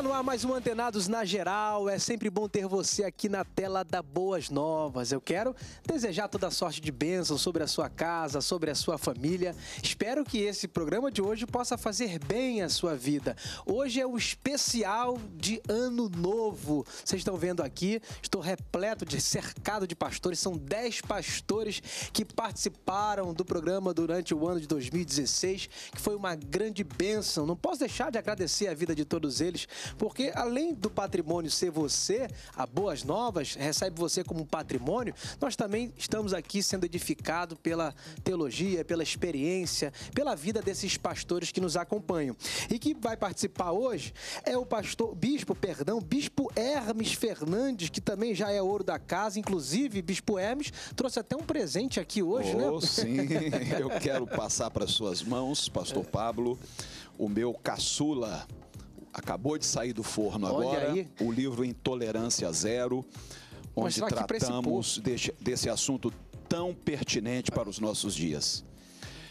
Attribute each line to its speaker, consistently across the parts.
Speaker 1: Tá no ar mais um Antenados na Geral. É sempre bom ter você aqui na tela da Boas Novas. Eu quero desejar toda sorte de bênção sobre a sua casa, sobre a sua família. Espero que esse programa de hoje possa fazer bem a sua vida. Hoje é o especial de Ano Novo. Vocês estão vendo aqui, estou repleto de cercado de pastores. São 10 pastores que participaram do programa durante o ano de 2016, que foi uma grande bênção. Não posso deixar de agradecer a vida de todos eles porque além do patrimônio ser você, a Boas Novas recebe você como patrimônio, nós também estamos aqui sendo edificado pela teologia, pela experiência, pela vida desses pastores que nos acompanham. E que vai participar hoje é o pastor, bispo, perdão, bispo Hermes Fernandes, que também já é ouro da casa, inclusive bispo Hermes trouxe até um presente aqui hoje, né? oh, né? sim. Eu quero passar
Speaker 2: para suas mãos, pastor Pablo, o meu caçula acabou de sair do forno Olha agora, aí. o livro Intolerância Zero,
Speaker 3: onde tratamos
Speaker 2: desse, desse assunto tão pertinente para os nossos dias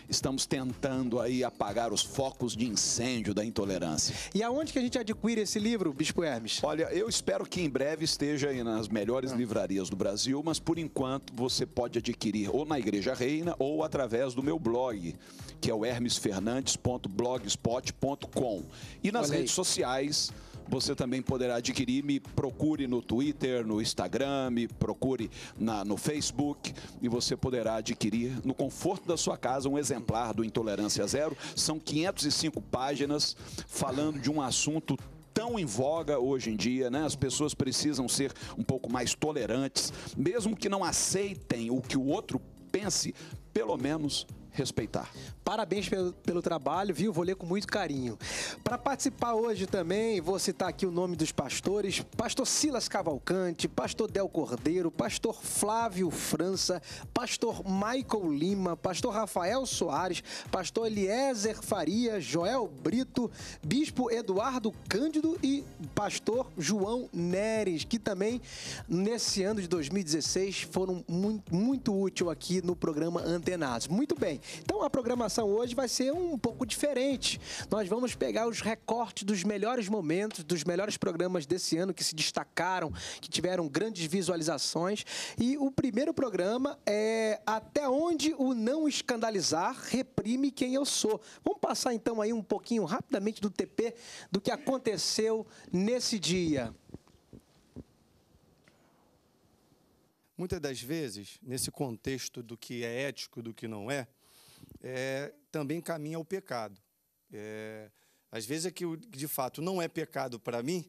Speaker 2: estamos tentando aí apagar os focos de incêndio da intolerância. E aonde que a gente adquire esse livro, Bispo Hermes? Olha, eu espero que em breve esteja aí nas melhores ah. livrarias do Brasil, mas por enquanto você pode adquirir ou na Igreja Reina ou através do meu blog, que é o hermesfernandes.blogspot.com. E nas redes sociais você também poderá adquirir. Me procure no Twitter, no Instagram, me procure na, no Facebook e você poderá adquirir no conforto da sua casa um exemplar do Intolerância Zero. São 505 páginas falando de um assunto tão em voga hoje em dia, né? As pessoas precisam ser um pouco mais tolerantes, mesmo que não aceitem o que o outro pense, pelo menos respeitar. Parabéns
Speaker 1: pelo, pelo, trabalho, viu? Vou ler com muito carinho. Para participar hoje também, vou citar aqui o nome dos pastores: Pastor Silas Cavalcante, Pastor Del Cordeiro, Pastor Flávio França, Pastor Michael Lima, Pastor Rafael Soares, Pastor Eliezer Faria, Joel Brito, Bispo Eduardo Cândido e Pastor João Neres, que também nesse ano de 2016 foram muito, muito útil aqui no programa Antenados. Muito bem. Então a programação hoje vai ser um pouco diferente. Nós vamos pegar os recortes dos melhores momentos, dos melhores programas desse ano que se destacaram, que tiveram grandes visualizações. E o primeiro programa é Até onde o não escandalizar reprime quem eu sou. Vamos passar então aí um pouquinho rapidamente do TP do que aconteceu
Speaker 4: nesse dia. Muitas das vezes, nesse contexto do que é ético e do que não é, é, também caminha ao pecado. É, às vezes é que de fato não é pecado para mim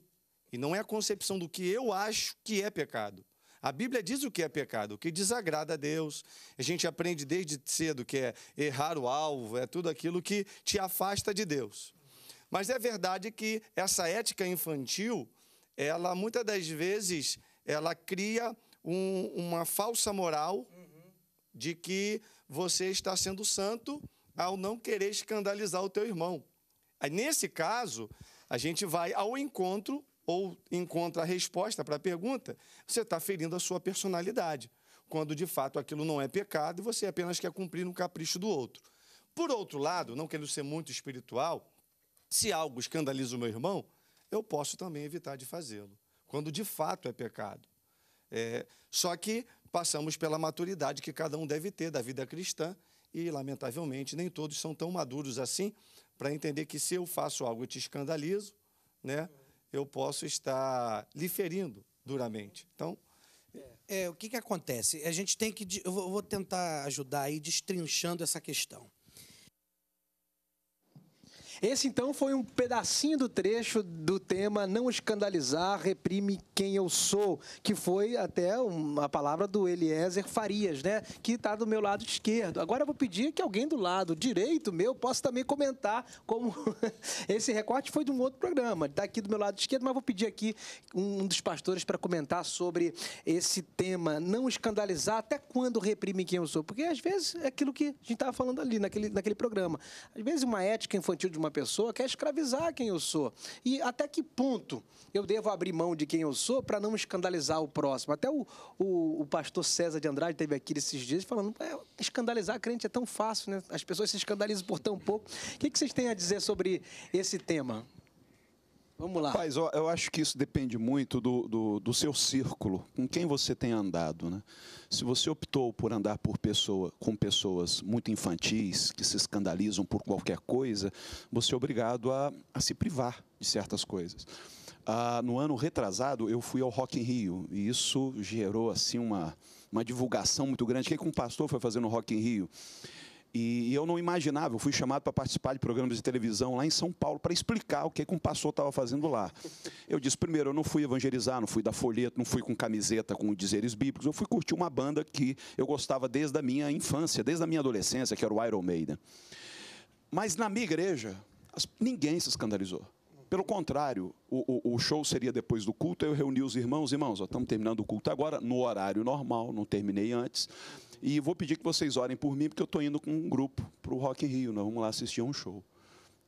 Speaker 4: e não é a concepção do que eu acho que é pecado. A Bíblia diz o que é pecado, o que desagrada a Deus. A gente aprende desde cedo que é errar o alvo, é tudo aquilo que te afasta de Deus. Mas é verdade que essa ética infantil, ela muitas das vezes, ela cria um, uma falsa moral de que você está sendo santo ao não querer escandalizar o teu irmão. Aí, nesse caso, a gente vai ao encontro ou encontra a resposta para a pergunta, você está ferindo a sua personalidade, quando de fato aquilo não é pecado e você apenas quer cumprir um capricho do outro. Por outro lado, não querendo ser muito espiritual, se algo escandaliza o meu irmão, eu posso também evitar de fazê-lo, quando de fato é pecado. É, só que passamos pela maturidade que cada um deve ter da vida cristã e, lamentavelmente, nem todos são tão maduros assim para entender que se eu faço algo e te escandalizo, né, eu posso estar lhe ferindo duramente. Então, é, é o que, que acontece?
Speaker 5: A gente tem que. Eu vou tentar ajudar aí destrinchando essa questão.
Speaker 1: Esse então foi um pedacinho do trecho do tema Não Escandalizar, Reprime Quem Eu Sou, que foi até uma palavra do Eliezer Farias, né? Que está do meu lado esquerdo. Agora eu vou pedir que alguém do lado direito meu possa também comentar como esse recorte foi de um outro programa. Está aqui do meu lado esquerdo, mas vou pedir aqui um dos pastores para comentar sobre esse tema Não Escandalizar, até quando reprime quem eu sou? Porque às vezes é aquilo que a gente estava falando ali naquele, naquele programa. Às vezes uma ética infantil de uma uma pessoa quer escravizar quem eu sou. E até que ponto eu devo abrir mão de quem eu sou para não escandalizar o próximo? Até o, o, o, pastor César de Andrade teve aqui esses dias falando: é, escandalizar crente é tão fácil, né? As pessoas se escandalizam por tão pouco. O que, que vocês têm a dizer sobre esse tema?
Speaker 2: Vamos lá. Rapaz, eu, acho que isso depende muito do, do, do, seu círculo, com quem você tem andado. Né? Se você optou por andar por pessoa, com pessoas muito infantis, que se escandalizam por qualquer coisa, você é obrigado a, a se privar de certas coisas. Ah, no ano retrasado, eu fui ao Rock in Rio, e isso gerou assim uma, uma divulgação muito grande. O que, que um pastor foi fazer no Rock in Rio? E eu não imaginava, eu fui chamado para participar de programas de televisão lá em São Paulo para explicar o que, que um pastor estava fazendo lá. Eu disse, primeiro, eu não fui evangelizar, não fui dar folheto, não fui com camiseta, com dizeres bíblicos, eu fui curtir uma banda que eu gostava desde a minha infância, desde a minha adolescência, que era o Iron Maiden. Mas na minha igreja, ninguém se escandalizou. Pelo contrário, o, o, o, show seria depois do culto, eu reuni os irmãos, irmãos, estamos terminando o culto agora, no horário normal, não terminei antes. E vou pedir que vocês orem por mim, porque eu estou indo com um grupo para o Rock in Rio, nós vamos lá assistir um show.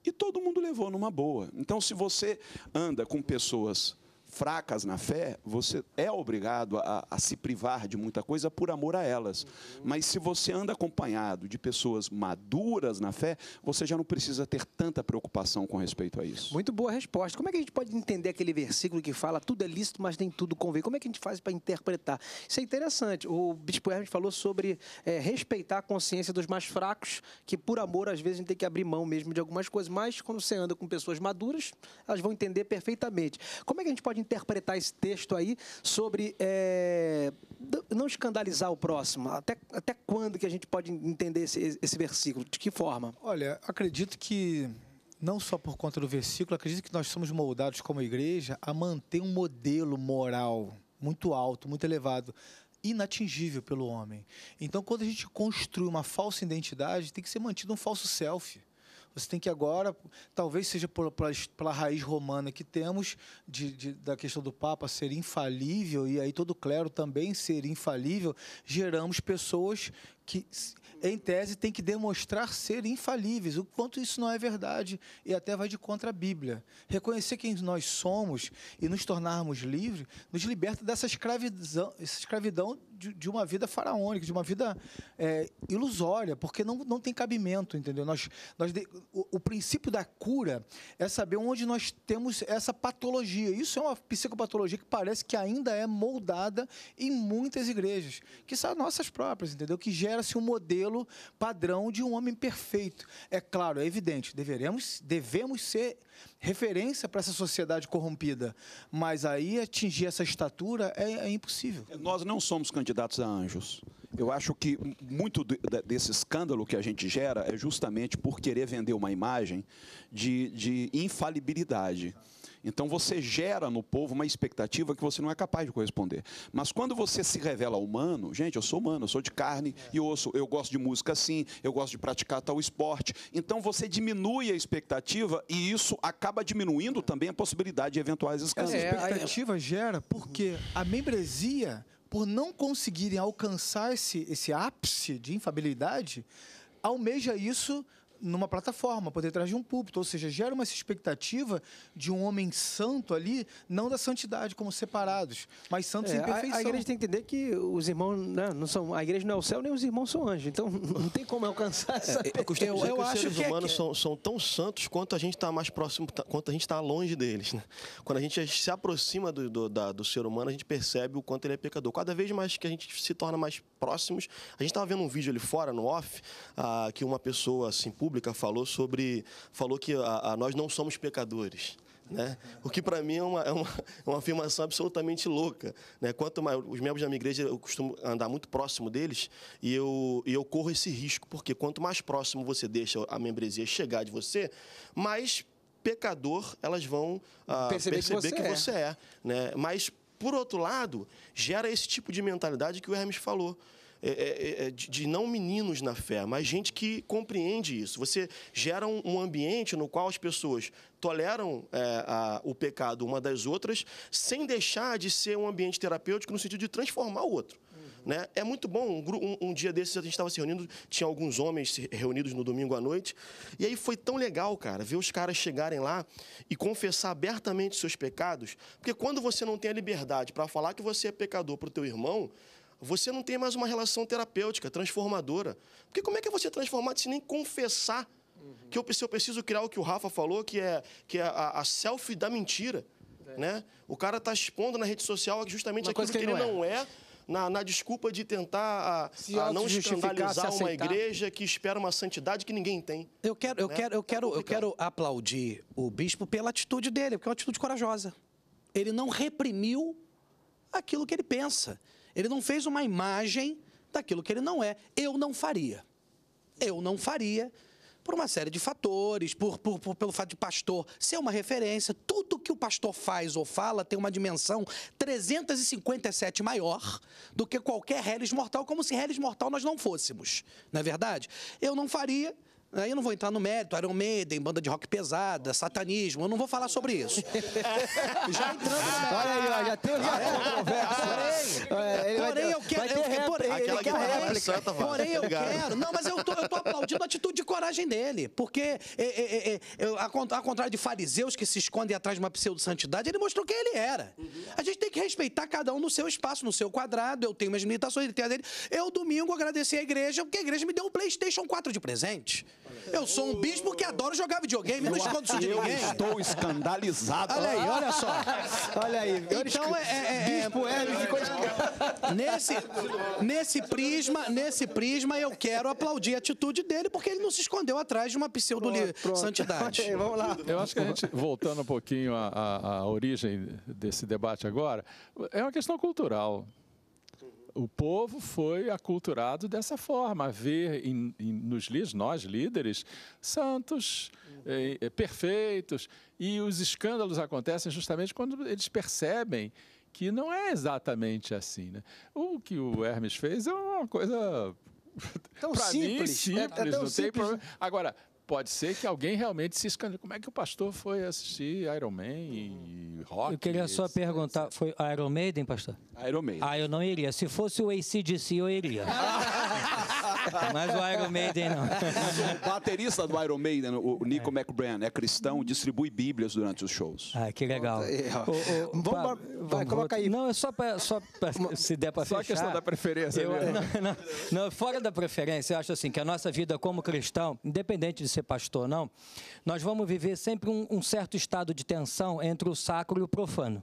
Speaker 2: E todo mundo levou numa boa. Então, se você anda com pessoas fracas na fé, você é obrigado a, a se privar de muita coisa por amor a elas. Uhum. Mas se você anda acompanhado de pessoas maduras na fé, você já não precisa ter tanta preocupação com respeito a isso.
Speaker 1: Muito boa resposta. Como é que a gente pode entender aquele versículo que fala tudo é lícito, mas nem tudo convém? Como é que a gente faz para interpretar? Isso é interessante. O Bispo Hermes falou sobre é, respeitar a consciência dos mais fracos, que por amor às vezes a gente tem que abrir mão mesmo de algumas coisas, mas quando você anda com pessoas maduras, elas vão entender perfeitamente. Como é que a gente pode interpretar esse texto aí sobre é, não escandalizar o próximo? Até, até quando que a gente pode entender esse, esse versículo? De que forma?
Speaker 6: Olha, acredito que não só por conta do versículo, acredito que nós somos moldados como igreja a manter um modelo moral muito alto, muito elevado, inatingível pelo homem. Então, quando a gente construi uma falsa identidade, tem que ser mantido um falso selfie. Você tem que agora, talvez seja por, pela, pela raiz romana que temos, de, de, da questão do Papa ser infalível, e aí todo clero também ser infalível, geramos pessoas que em tese, tem que demonstrar ser infalíveis, o quanto isso não é verdade e até vai de contra a Bíblia. Reconhecer quem nós somos e nos tornarmos livres nos liberta dessa escravidão, escravidão de, de, uma vida faraônica, de uma vida é, ilusória, porque não, não tem cabimento, entendeu? Nós, nós o, o princípio da cura é saber onde nós temos essa patologia. Isso é uma psicopatologia que parece que ainda é moldada em muitas igrejas, que são nossas próprias, entendeu? Que gera-se um modelo modelo padrão de um homem perfeito. É claro, é evidente, deveremos, devemos ser referência para essa sociedade corrompida, mas aí atingir essa estatura é, é impossível.
Speaker 2: Nós não somos candidatos a anjos. Eu acho que muito desse escândalo que a gente gera é justamente por querer vender uma imagem de, de infalibilidade. Então você gera no povo uma expectativa que você não é capaz de corresponder. Mas quando você se revela humano, gente, eu sou humano, eu sou de carne é. e osso, eu gosto de música assim, eu gosto de praticar tal esporte. Então você diminui a expectativa e isso acaba diminuindo também a possibilidade de eventuais escândalos. Essa é a expectativa
Speaker 6: gera porque a membresia, por não conseguirem alcançar esse, esse ápice de infabilidade, almeja isso numa plataforma, por detrás de um púlpito. Ou seja, gera uma expectativa de um homem santo ali, não da santidade como separados, mas santos é, em perfeição. A, a, igreja tem
Speaker 1: que entender que os irmãos né, não são. A igreja não é o céu, nem os irmãos são anjos. Então não tem
Speaker 6: como alcançar é, essa.
Speaker 1: É, eu costumo dizer eu, eu que os seres que é humanos é,
Speaker 7: que... São, são tão santos quanto a gente está mais próximo, tá, quanto a gente está longe deles. Né? Quando a gente se aproxima do, do, da, do ser humano, a gente percebe o quanto ele é pecador. Cada vez mais que a gente se torna mais próximos, a gente estava vendo um vídeo ali fora, no off, ah, que uma pessoa assim, pública, Pública falou sobre falou que a, a nós não somos pecadores. Né? O que para mim é uma, é uma, é uma, afirmação absolutamente louca. Né? Quanto mais os membros da minha igreja, eu costumo andar muito próximo deles e eu, e eu corro esse risco, porque quanto mais próximo você deixa a membresia chegar de você, mais pecador elas vão ah, perceber, perceber, que você, que é. você é. é né? Mas, por outro lado, gera esse tipo de mentalidade que o Hermes falou é, é, é, de não meninos na fé, mas gente que compreende isso. Você gera um, ambiente no qual as pessoas toleram é, a, o pecado uma das outras, sem deixar de ser um ambiente terapêutico no sentido de transformar o outro. Uhum. Né? É muito bom. Um, um, um, dia desses a gente estava se reunindo, tinha alguns homens reunidos no domingo à noite, e aí foi tão legal, cara, ver os caras chegarem lá e confessar abertamente seus pecados, porque quando você não tem a liberdade para falar que você é pecador para o teu irmão, você não tem mais uma relação terapêutica, transformadora. Porque como é que você transformar se nem confessar uhum. que eu, eu preciso criar o que o Rafa falou, que é, que é a, a selfie da mentira? É. Né? O cara está expondo na rede social justamente uma aquilo que, que, ele não é. Não é na, na, desculpa de tentar a, ah, a ah, não escandalizar uma igreja que espera uma santidade que ninguém tem.
Speaker 5: Eu quero, eu né? quero, eu é quero, é eu quero aplaudir o bispo pela atitude dele, porque é uma atitude corajosa. Ele não reprimiu aquilo que ele pensa. Ele não fez uma imagem daquilo que ele não é. Eu não faria. Eu não faria por uma série de fatores, por, por, por, pelo fato de pastor ser uma referência. Tudo que o pastor faz ou fala tem uma dimensão 357 maior do que qualquer réis mortal, como se réis mortal nós não fôssemos. Não é verdade? Eu não faria Aí eu não vou entrar no mérito, Iron Maiden, banda de rock pesada, satanismo, eu não vou falar sobre isso.
Speaker 4: já entrando no
Speaker 5: mérito. Olha aí, ó, já tem ali a controvérsia. Porém, é, porém eu quero. Eu, porém, Aquela ele quer réplica. Santa, Porém, tá eu quero. Não, mas eu tô, eu tô aplaudindo a atitude de coragem dele. Porque, é, é, é, é ao contrário de fariseus que se escondem atrás de uma pseudo-santidade, ele mostrou quem ele era. Uhum. A gente tem que respeitar cada um no seu espaço, no seu quadrado. Eu tenho minhas limitações, ele tem a dele. Eu, domingo, agradeci a igreja, porque a igreja me deu um PlayStation 4 de presente. Eu sou um bispo que adoro jogar videogame, não escondo isso de ninguém. Eu estou
Speaker 2: escandalizado. Olha aí, olha só.
Speaker 5: Olha aí. Então, é... é, é bispo é, Nesse... nesse nesse prisma, nesse prisma, eu quero aplaudir a atitude dele, porque ele não se escondeu atrás de uma
Speaker 8: pseudo-santidade. Vamos lá. Eu acho que a gente,
Speaker 3: voltando um pouquinho à, à, à origem desse debate agora, é uma questão cultural o povo foi aculturado dessa forma, a ver em, em, nos líderes, nós líderes, santos, eh, eh, perfeitos. E os escândalos acontecem justamente quando eles percebem que não é exatamente assim. Né? O que o Hermes fez é uma coisa. Tão simples, mim, simples, é, é não simples. tem problema. Agora, pode ser que alguém realmente se escande. Como é que o pastor foi assistir Iron Man e rock? Eu queria só
Speaker 9: esse, perguntar, esse. foi Iron Maiden, pastor? Iron Maiden. Ah, eu não iria. Se fosse o ACDC, eu iria. Mas o Iron Maiden não. O
Speaker 2: baterista do Iron Maiden, o Nico é. McBran, é cristão, distribui bíblias durante os shows.
Speaker 9: Ah, que legal. Então, é, o, o, vamos, pra, vai, coloca aí. Não, é só para só se der para fechar. Só a questão da preferência. Eu, não, não, não, fora da preferência, eu acho assim, que a nossa vida como cristão, independente de ser pastor ou não, nós vamos viver sempre um, um certo estado de tensão entre o sacro e o profano.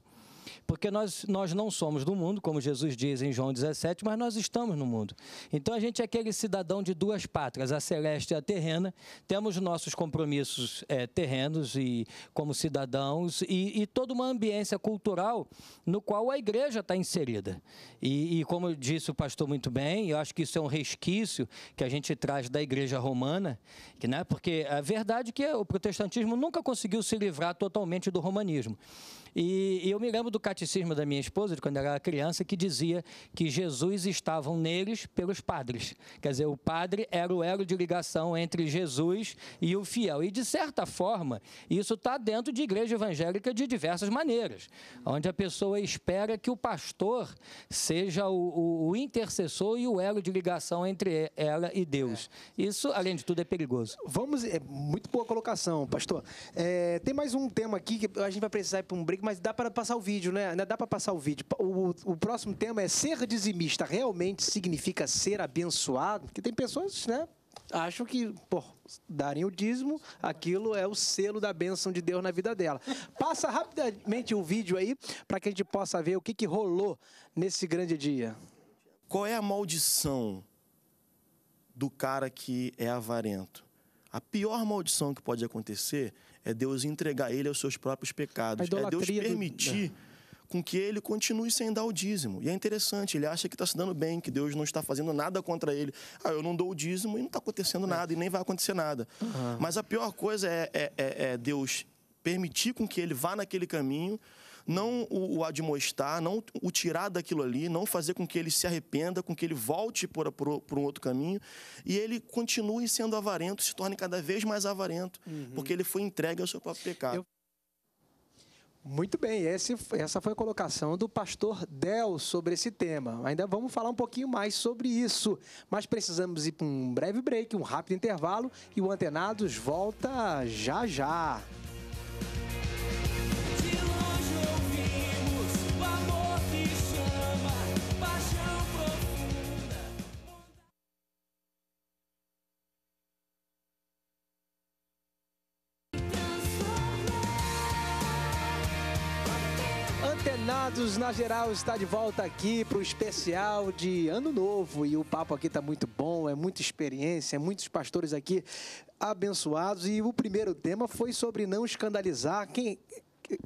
Speaker 9: Porque nós, nós não somos do mundo, como Jesus diz em João 17, mas nós estamos no mundo. Então a gente é aquele cidadão de duas pátrias, a celeste e a terrena. Temos nossos compromissos é, terrenos e como cidadãos e, e, toda uma ambiência cultural no qual a igreja está inserida. E, e como disse o pastor muito bem, eu acho que isso é um resquício que a gente traz da igreja romana, que, né, porque a verdade é que o protestantismo nunca conseguiu se livrar totalmente do romanismo. E, eu me lembro do catecismo da minha esposa, de quando ela era criança, que dizia que Jesus estava neles pelos padres. Quer dizer, o padre era o elo de ligação entre Jesus e o fiel. E, de certa forma, isso está dentro de igreja evangélica de diversas maneiras, onde a pessoa espera que o pastor seja o, o, o intercessor e o elo de ligação entre ela e Deus. É. Isso, além de tudo, é perigoso. Vamos, é muito
Speaker 1: boa colocação, pastor. É, tem mais um tema aqui que a gente vai precisar ir para um break mas dá para passar o vídeo, né? Dá para passar o vídeo. O, o, próximo tema é ser dizimista realmente significa ser abençoado? Porque tem pessoas, né? Acham que, pô, darem o dízimo, aquilo é o selo da bênção de Deus na vida dela. Passa rapidamente o vídeo aí
Speaker 7: para que a gente possa ver o que, que rolou nesse grande dia. Qual é a maldição do cara que é avarento? A pior maldição que pode acontecer é Deus entregar ele aos seus próprios pecados. É Deus permitir. Do é. com que ele continue sem dar o dízimo. E é interessante, ele acha que está se dando bem, que Deus não está fazendo nada contra ele. Ah, eu não dou o dízimo e não está acontecendo é. nada, e nem vai acontecer nada. Uhum. Mas a pior coisa é, é, é, é Deus permitir com que ele vá naquele caminho não o, o admoestar, não o tirar daquilo ali, não fazer com que ele se arrependa, com que ele volte por, por, por um outro caminho, e ele continue sendo avarento, se torne cada vez mais avarento, uhum. porque ele foi entregue ao seu próprio pecado. Eu... Muito bem, esse,
Speaker 1: essa foi a colocação do pastor Del sobre esse tema. Ainda vamos falar um pouquinho mais sobre isso, mas precisamos ir para um breve break, um rápido intervalo e o Antenados volta já já. amados, na geral está de volta aqui para o especial de Ano Novo e o papo aqui está muito bom, é muita experiência, é muitos pastores aqui abençoados e o primeiro tema foi sobre não escandalizar quem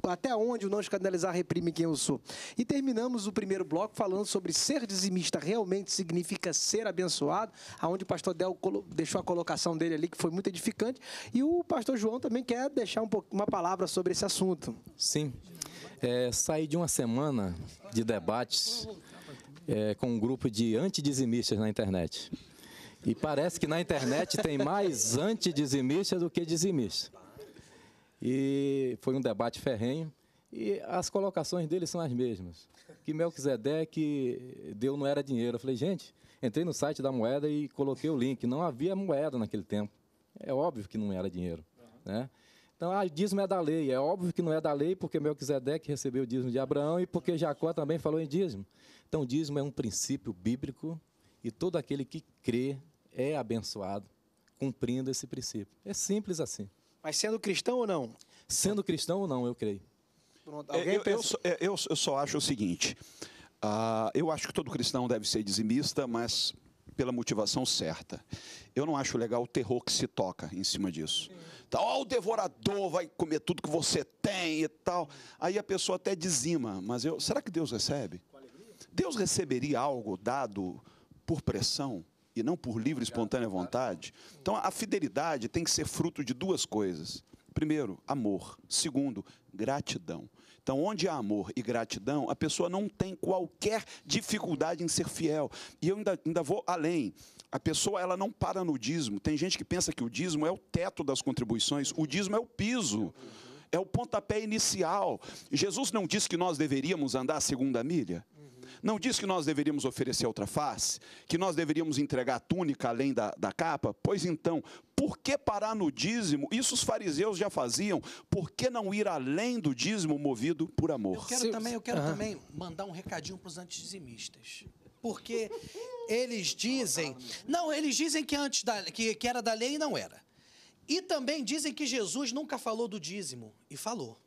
Speaker 1: até onde o não escandalizar reprime quem eu sou. E terminamos o primeiro bloco falando sobre ser dizimista realmente significa ser abençoado, aonde o pastor Del deixou a colocação dele ali, que foi muito edificante. E o pastor João também quer deixar um uma palavra sobre esse assunto.
Speaker 10: Sim. É, saí de uma semana de debates é, com um grupo de antidizimistas na internet. E parece que na internet tem mais antidizimistas do que dizimistas. E foi um debate ferrenho. E as colocações deles são as mesmas. Que Melquisedeque deu não era dinheiro. Eu falei, gente, entrei no site da moeda e coloquei o link. Não havia moeda naquele tempo. É óbvio que não era dinheiro. Uhum. Né? Então, ah, dízimo é da lei. É óbvio que não é da lei, porque Melquisedeque recebeu o dízimo de Abraão e porque Jacó também falou em dízimo. Então, dízimo é um princípio bíblico e todo aquele que crê é abençoado cumprindo esse princípio. É simples assim.
Speaker 2: Mas sendo cristão ou não? Sendo cristão ou não, eu creio. É, eu, eu, só, é, eu, eu, só acho o seguinte: uh, eu acho que todo cristão deve ser dizimista, mas pela motivação certa. Eu não acho legal o terror que se toca em cima disso. Tá, ó, o devorador vai comer tudo que você tem e tal. Aí a pessoa até dizima, mas eu, será que Deus recebe? Deus receberia algo dado por pressão? e não por livre espontânea vontade. Então, a fidelidade tem que ser fruto de duas coisas. Primeiro, amor. Segundo, gratidão. Então, onde há amor e gratidão, a pessoa não tem qualquer dificuldade em ser fiel. E eu ainda, ainda vou além. A pessoa ela não para no dízimo. Tem gente que pensa que o dízimo é o teto das contribuições, o dízimo é o piso. É o pontapé inicial. Jesus não disse que nós deveríamos andar a segunda milha? Não diz que nós deveríamos oferecer outra face? Que nós deveríamos entregar a túnica além da, da capa? Pois então, por que parar no dízimo? Isso os fariseus já faziam. Por que não ir além do dízimo movido por amor? Eu quero também,
Speaker 5: eu quero ah. também mandar um recadinho para os antidizimistas. Porque eles dizem. Não, eles dizem que antes da, que, que era da lei e não era. E também dizem que Jesus nunca falou do dízimo. E falou.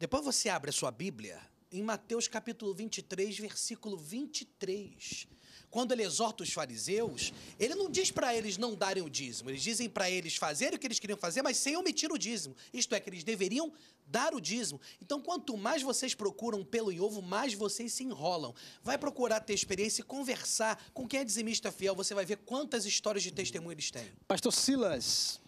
Speaker 5: Depois você abre a sua Bíblia em Mateus capítulo 23, versículo 23. Quando ele exorta os fariseus, ele não diz para eles não darem o dízimo, eles dizem para eles fazerem o que eles queriam fazer, mas sem omitir o dízimo. Isto é, que eles deveriam dar o dízimo. Então, quanto mais vocês procuram pelo em ovo, mais vocês se enrolam. Vai procurar ter experiência e conversar com quem é dizimista fiel, você vai ver quantas histórias de testemunho eles têm.
Speaker 8: Pastor Silas,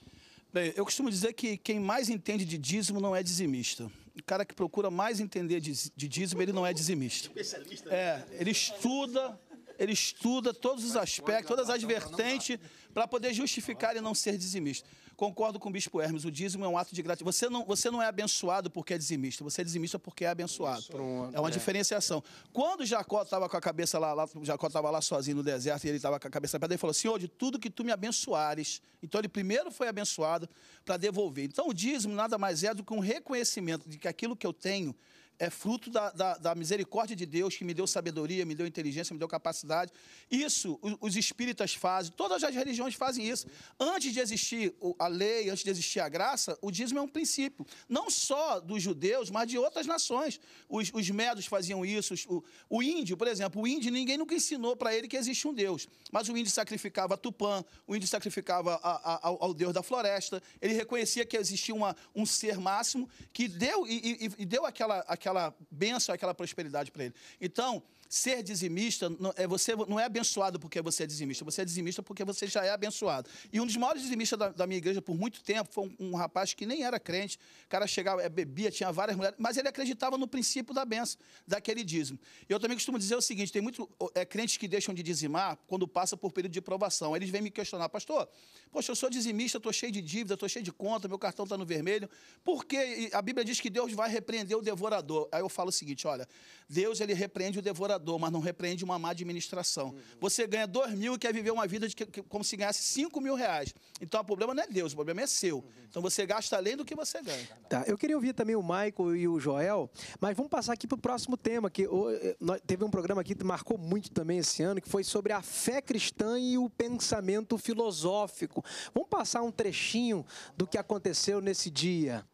Speaker 8: Bem, eu costumo dizer que quem mais entende de dízimo não é dizimista. O cara que procura mais entender de, dízimo, ele não é dizimista. Especialista. Né? É, ele estuda, ele estuda todos os aspectos, todas as vertentes, para poder justificar e não ser dizimista. Concordo com o Bispo Hermes, o dízimo é um ato de gratidão. Você não, você não é abençoado porque é dizimista, você é dizimista porque é abençoado. Pronto, é uma é. diferenciação. Quando Jacó estava com a cabeça lá, lá Jacó estava lá sozinho no deserto e ele estava com a cabeça para ele falou: Senhor, de tudo que tu me abençoares. Então ele primeiro foi abençoado para devolver. Então o dízimo nada mais é do que um reconhecimento de que aquilo que eu tenho é fruto da, da, da, misericórdia de Deus que me deu sabedoria, me deu inteligência, me deu capacidade. Isso os, os espíritas fazem, todas as religiões fazem isso. Antes de existir a lei, antes de existir a graça, o dízimo é um princípio, não só dos judeus, mas de outras nações. Os, os medos faziam isso, os, o, o, índio, por exemplo, o índio, ninguém nunca ensinou para ele que existe um Deus, mas o índio sacrificava a Tupã, o índio sacrificava a, a, ao, ao, Deus da floresta, ele reconhecia que existia uma, um ser máximo que deu, e, e, e deu aquela, aquela aquela bênção, aquela prosperidade para ele. Então, Ser dizimista não é, você não é abençoado porque você é dizimista, você é dizimista porque você já é abençoado. E um dos maiores dizimistas da, da minha igreja por muito tempo foi um, um, rapaz que nem era crente, o cara chegava, é, bebia, tinha várias mulheres, mas ele acreditava no princípio da benção, daquele dízimo. Eu também costumo dizer o seguinte: tem muitos é, crentes que deixam de dizimar quando passa por período de provação. Eles vêm me questionar, pastor, poxa, eu sou dizimista, estou cheio de dívida, estou cheio de conta, meu cartão está no vermelho, porque a Bíblia diz que Deus vai repreender o devorador. Aí eu falo o seguinte: olha, Deus ele repreende o devorador mas não repreende uma má administração. Uhum. Você ganha 2 mil e quer viver uma vida de que, que, como se ganhasse 5 mil reais. Então o problema não é Deus, o problema é seu. Uhum. Então você gasta além do que você ganha.
Speaker 1: Tá, eu queria ouvir também o Michael e o Joel, mas vamos passar aqui para o próximo tema, que é, teve um programa aqui que marcou muito também esse ano, que foi sobre a fé cristã e o pensamento filosófico. Vamos passar um trechinho do que aconteceu nesse dia.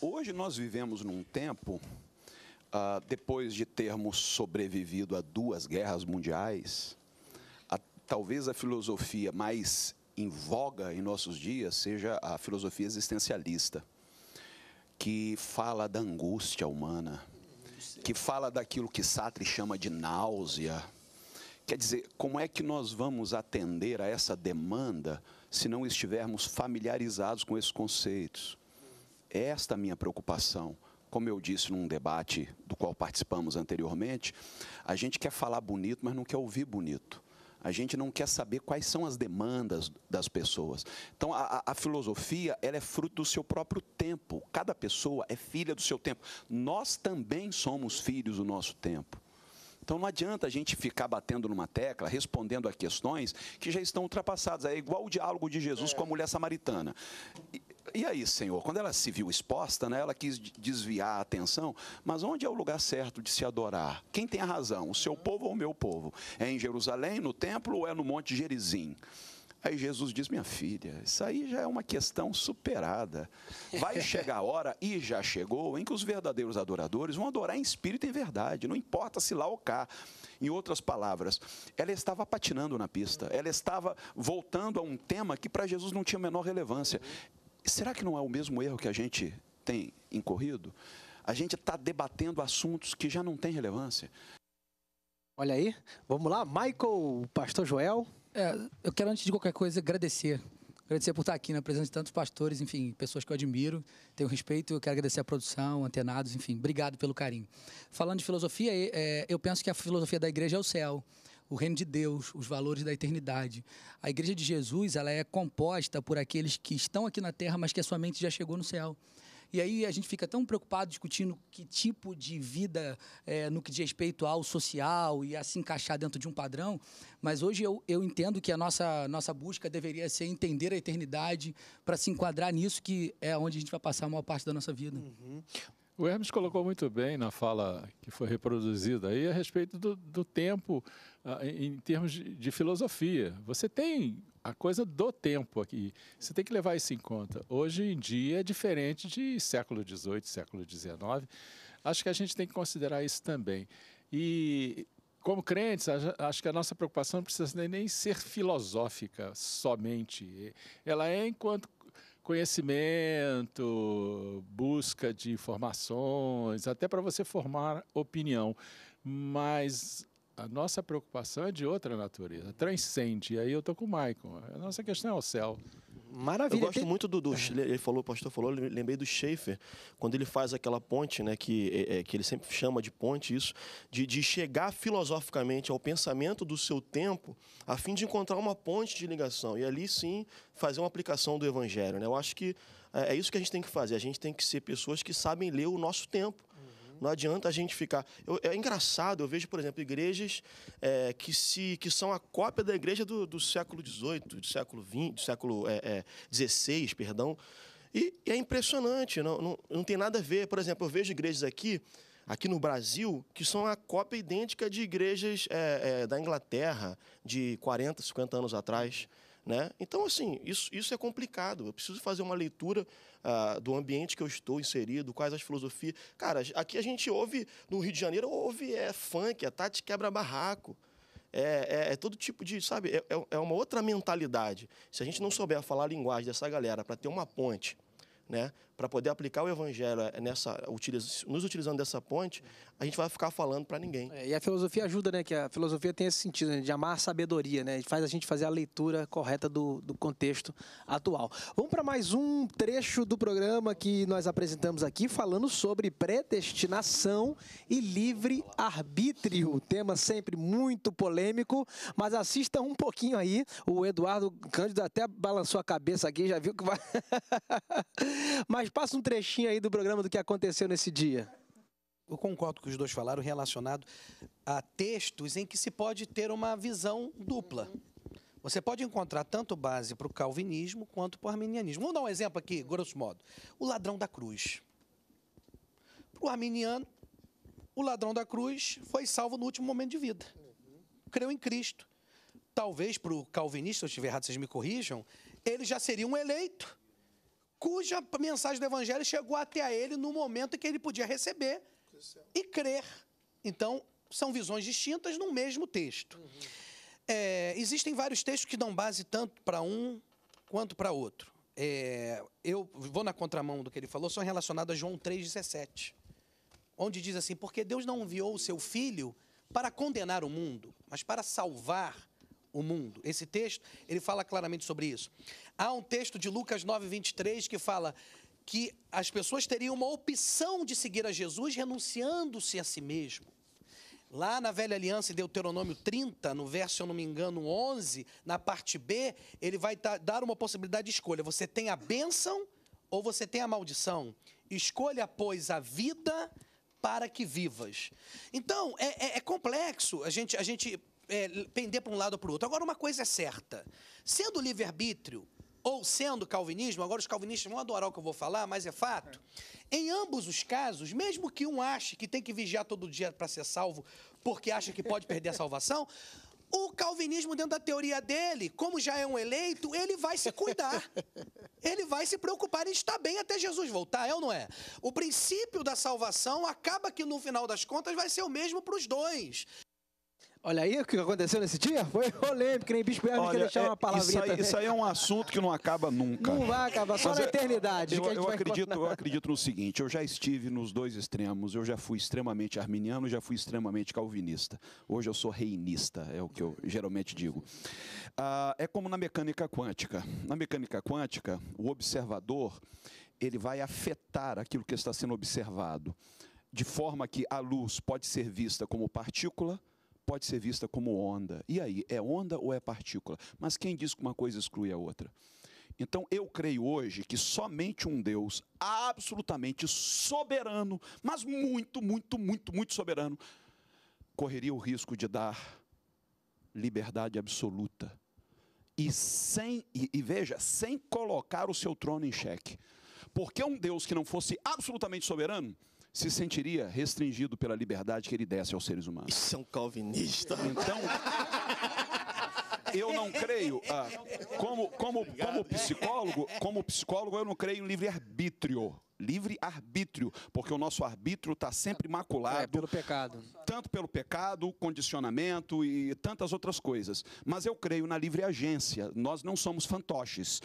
Speaker 2: Hoje nós vivemos num tempo Uh, depois de termos sobrevivido a duas guerras mundiais, a, talvez a filosofia mais em voga em nossos dias seja a filosofia existencialista, que fala da angústia humana, que fala daquilo que Sartre chama de náusea. Quer dizer, como é que nós vamos atender a essa demanda se não estivermos familiarizados com esses conceitos? Esta é a minha preocupação como eu disse num debate do qual participamos anteriormente, a gente quer falar bonito, mas não quer ouvir bonito. A gente não quer saber quais são as demandas das pessoas. Então, a, a, filosofia ela é fruto do seu próprio tempo. Cada pessoa é filha do seu tempo. Nós também somos filhos do nosso tempo. Então, não adianta a gente ficar batendo numa tecla, respondendo a questões que já estão ultrapassadas. É igual o diálogo de Jesus é. com a mulher samaritana. E, e aí, Senhor, quando ela se viu exposta, né, ela quis desviar a atenção, mas onde é o lugar certo de se adorar? Quem tem a razão, o seu povo ou o meu povo? É em Jerusalém, no templo ou é no Monte Gerizim? Aí Jesus diz: Minha filha, isso aí já é uma questão superada. Vai chegar a hora, e já chegou, em que os verdadeiros adoradores vão adorar em espírito e em verdade, não importa se lá ou cá. Em outras palavras, ela estava patinando na pista, ela estava voltando a um tema que para Jesus não tinha a menor relevância. Será que não é o mesmo erro que a gente tem incorrido? A gente está debatendo assuntos que já não têm relevância. Olha aí, vamos lá, Michael, pastor Joel. É,
Speaker 9: eu quero, antes de qualquer coisa, agradecer. Agradecer por estar aqui na presença de tantos pastores, enfim, pessoas que eu admiro, tenho respeito. Eu quero agradecer a produção, antenados, enfim, obrigado pelo carinho. Falando de filosofia, é, é eu penso que a filosofia da igreja é o céu o reino de Deus, os valores da eternidade. A igreja de Jesus, ela é composta por aqueles que estão aqui na terra, mas que a sua mente já chegou no céu. E aí a gente fica tão preocupado discutindo que tipo de vida é, no que diz respeito ao social e a se encaixar dentro de um padrão, mas hoje eu, eu entendo que a nossa, nossa busca deveria ser entender a eternidade para se enquadrar nisso que é onde a gente vai passar a maior parte da nossa vida. Uhum.
Speaker 3: O Hermes colocou muito bem na fala que foi reproduzida aí a respeito do, do tempo ah, em, em termos de, de, filosofia. Você tem a coisa do tempo aqui. Você tem que levar isso em conta. Hoje em dia é diferente de século XVIII, século XIX. Acho que a gente tem que considerar isso também. E como crentes, acho que a nossa preocupação não precisa nem ser filosófica somente. Ela é enquanto conhecimento, busca de informações, até para você formar opinião. Mas a nossa preocupação é de outra natureza, transcende. E aí eu estou com o Maicon. A nossa questão é o céu. Maravilha. Eu
Speaker 7: gosto tem... muito do, do é. ele falou, o pastor falou, lembrei do Schaefer, quando ele faz aquela ponte, né, que, é, é, que ele sempre chama de ponte isso, de, de chegar filosoficamente ao pensamento do seu tempo, a fim de encontrar uma ponte de ligação e ali sim fazer uma aplicação do evangelho, né? Eu acho que é, é isso que a gente tem que fazer. A gente tem que ser pessoas que sabem ler o nosso tempo. Não adianta a gente ficar. Eu, é engraçado, eu vejo, por exemplo, igrejas é, que, se, que são a cópia da igreja do, do século XVIII, do século XX, do século XVI, é, é perdão. E, e, é impressionante, não, não, não tem nada a ver. Por exemplo, eu vejo igrejas aqui, aqui no Brasil, que são a cópia idêntica de igrejas é, é, da Inglaterra de 40, 50 anos atrás. Né? Então, assim, isso, isso é complicado. Eu preciso fazer uma leitura ah, do ambiente que eu estou inserido, quais as filosofias. Cara, aqui a gente ouve, no Rio de Janeiro, ouve é funk, é Tati quebra barraco. É, é, é, todo tipo de, sabe, é, é, é uma outra mentalidade. Se a gente não souber falar a linguagem dessa galera para ter uma ponte, né, para poder aplicar o evangelho é, nessa, nos utilizando dessa ponte, a gente vai ficar falando para ninguém. É, e a filosofia ajuda, né? Que a filosofia tem esse sentido né?
Speaker 1: de amar a sabedoria, né? Faz a gente fazer a leitura correta do, do contexto atual. Vamos para mais um trecho do programa que nós apresentamos aqui, falando sobre predestinação e livre arbítrio. Tema sempre muito polêmico, mas assista um pouquinho aí. O Eduardo Cândido até balançou a cabeça aqui, já viu que vai. mas passa um trechinho aí do programa do que aconteceu nesse dia.
Speaker 5: Eu concordo com que os dois falaram relacionado a textos em que se pode ter uma visão dupla. Você pode encontrar tanto base para o calvinismo quanto para o arminianismo. Vamos dar um exemplo aqui, grosso modo. O ladrão da cruz. Para o arminiano, o ladrão da cruz foi salvo no último momento de vida. Creu em Cristo. Talvez para o calvinista, se eu estiver errado, vocês me corrijam, ele já seria um eleito cuja mensagem do evangelho chegou até ele no momento em que ele podia receber e crer. Então, são visões distintas no mesmo texto. Uhum. É, existem vários textos que dão base tanto para um quanto para outro. É, eu vou na contramão do que ele falou, são relacionados a João 3,17, onde diz assim: Porque Deus não enviou o seu filho para condenar o mundo, mas para salvar o mundo. Esse texto, ele fala claramente sobre isso. Há um texto de Lucas 9, 23 que fala que as pessoas teriam uma opção de seguir a Jesus renunciando-se a si mesmo. Lá na Velha Aliança, em Deuteronômio 30, no verso, se eu não me engano, 11, na parte B, ele vai dar uma possibilidade de escolha. Você tem a bênção ou você tem a maldição. Escolha, pois, a vida para que vivas. Então, é, é, é complexo. A gente, a gente é, pender para um lado ou para o outro. Agora, uma coisa é certa: sendo livre-arbítrio ou sendo calvinismo, agora os calvinistas vão adorar o que eu vou falar, mas é fato. Em ambos os casos, mesmo que um ache que tem que vigiar todo dia para ser salvo, porque acha que pode perder a salvação, o calvinismo, dentro da teoria dele, como já é um eleito, ele vai se cuidar. ele vai se preocupar em estar bem até Jesus voltar, é ou não é? O princípio da salvação acaba que, no final das contas, vai ser o mesmo para os dois.
Speaker 1: Olha aí o que aconteceu nesse dia. Foi polêmico, nem bicho Hermes que deixar é, uma palavrinha. Isso aí, isso aí, é
Speaker 2: um assunto que não acaba nunca. Não vai acabar, só Mas na é, eternidade. Eu, eu acredito, eu acredito no seguinte: eu já estive nos dois extremos. Eu já fui extremamente arminiano, já fui extremamente calvinista. Hoje eu sou reinista, é o que eu geralmente digo. Ah, é como na mecânica quântica. Na mecânica quântica, o observador ele vai afetar aquilo que está sendo observado de forma que a luz pode ser vista como partícula, pode ser vista como onda. E aí, é onda ou é partícula? Mas quem diz que uma coisa exclui a outra? Então eu creio hoje que somente um Deus absolutamente soberano, mas muito, muito, muito, muito soberano, correria o risco de dar liberdade absoluta. E sem e, e veja, sem colocar o seu trono em xeque. Porque um Deus que não fosse absolutamente soberano, se sentiria restringido pela liberdade que ele desse aos seres humanos. Isso é um calvinista. Então. eu não creio, ah, como, como, como psicólogo, como psicólogo, eu não creio em livre-arbítrio livre arbítrio, porque o nosso arbítrio está sempre maculado. É, pelo pecado. Tanto pelo pecado, condicionamento e tantas outras coisas. Mas eu creio na livre agência. Nós não somos fantoches.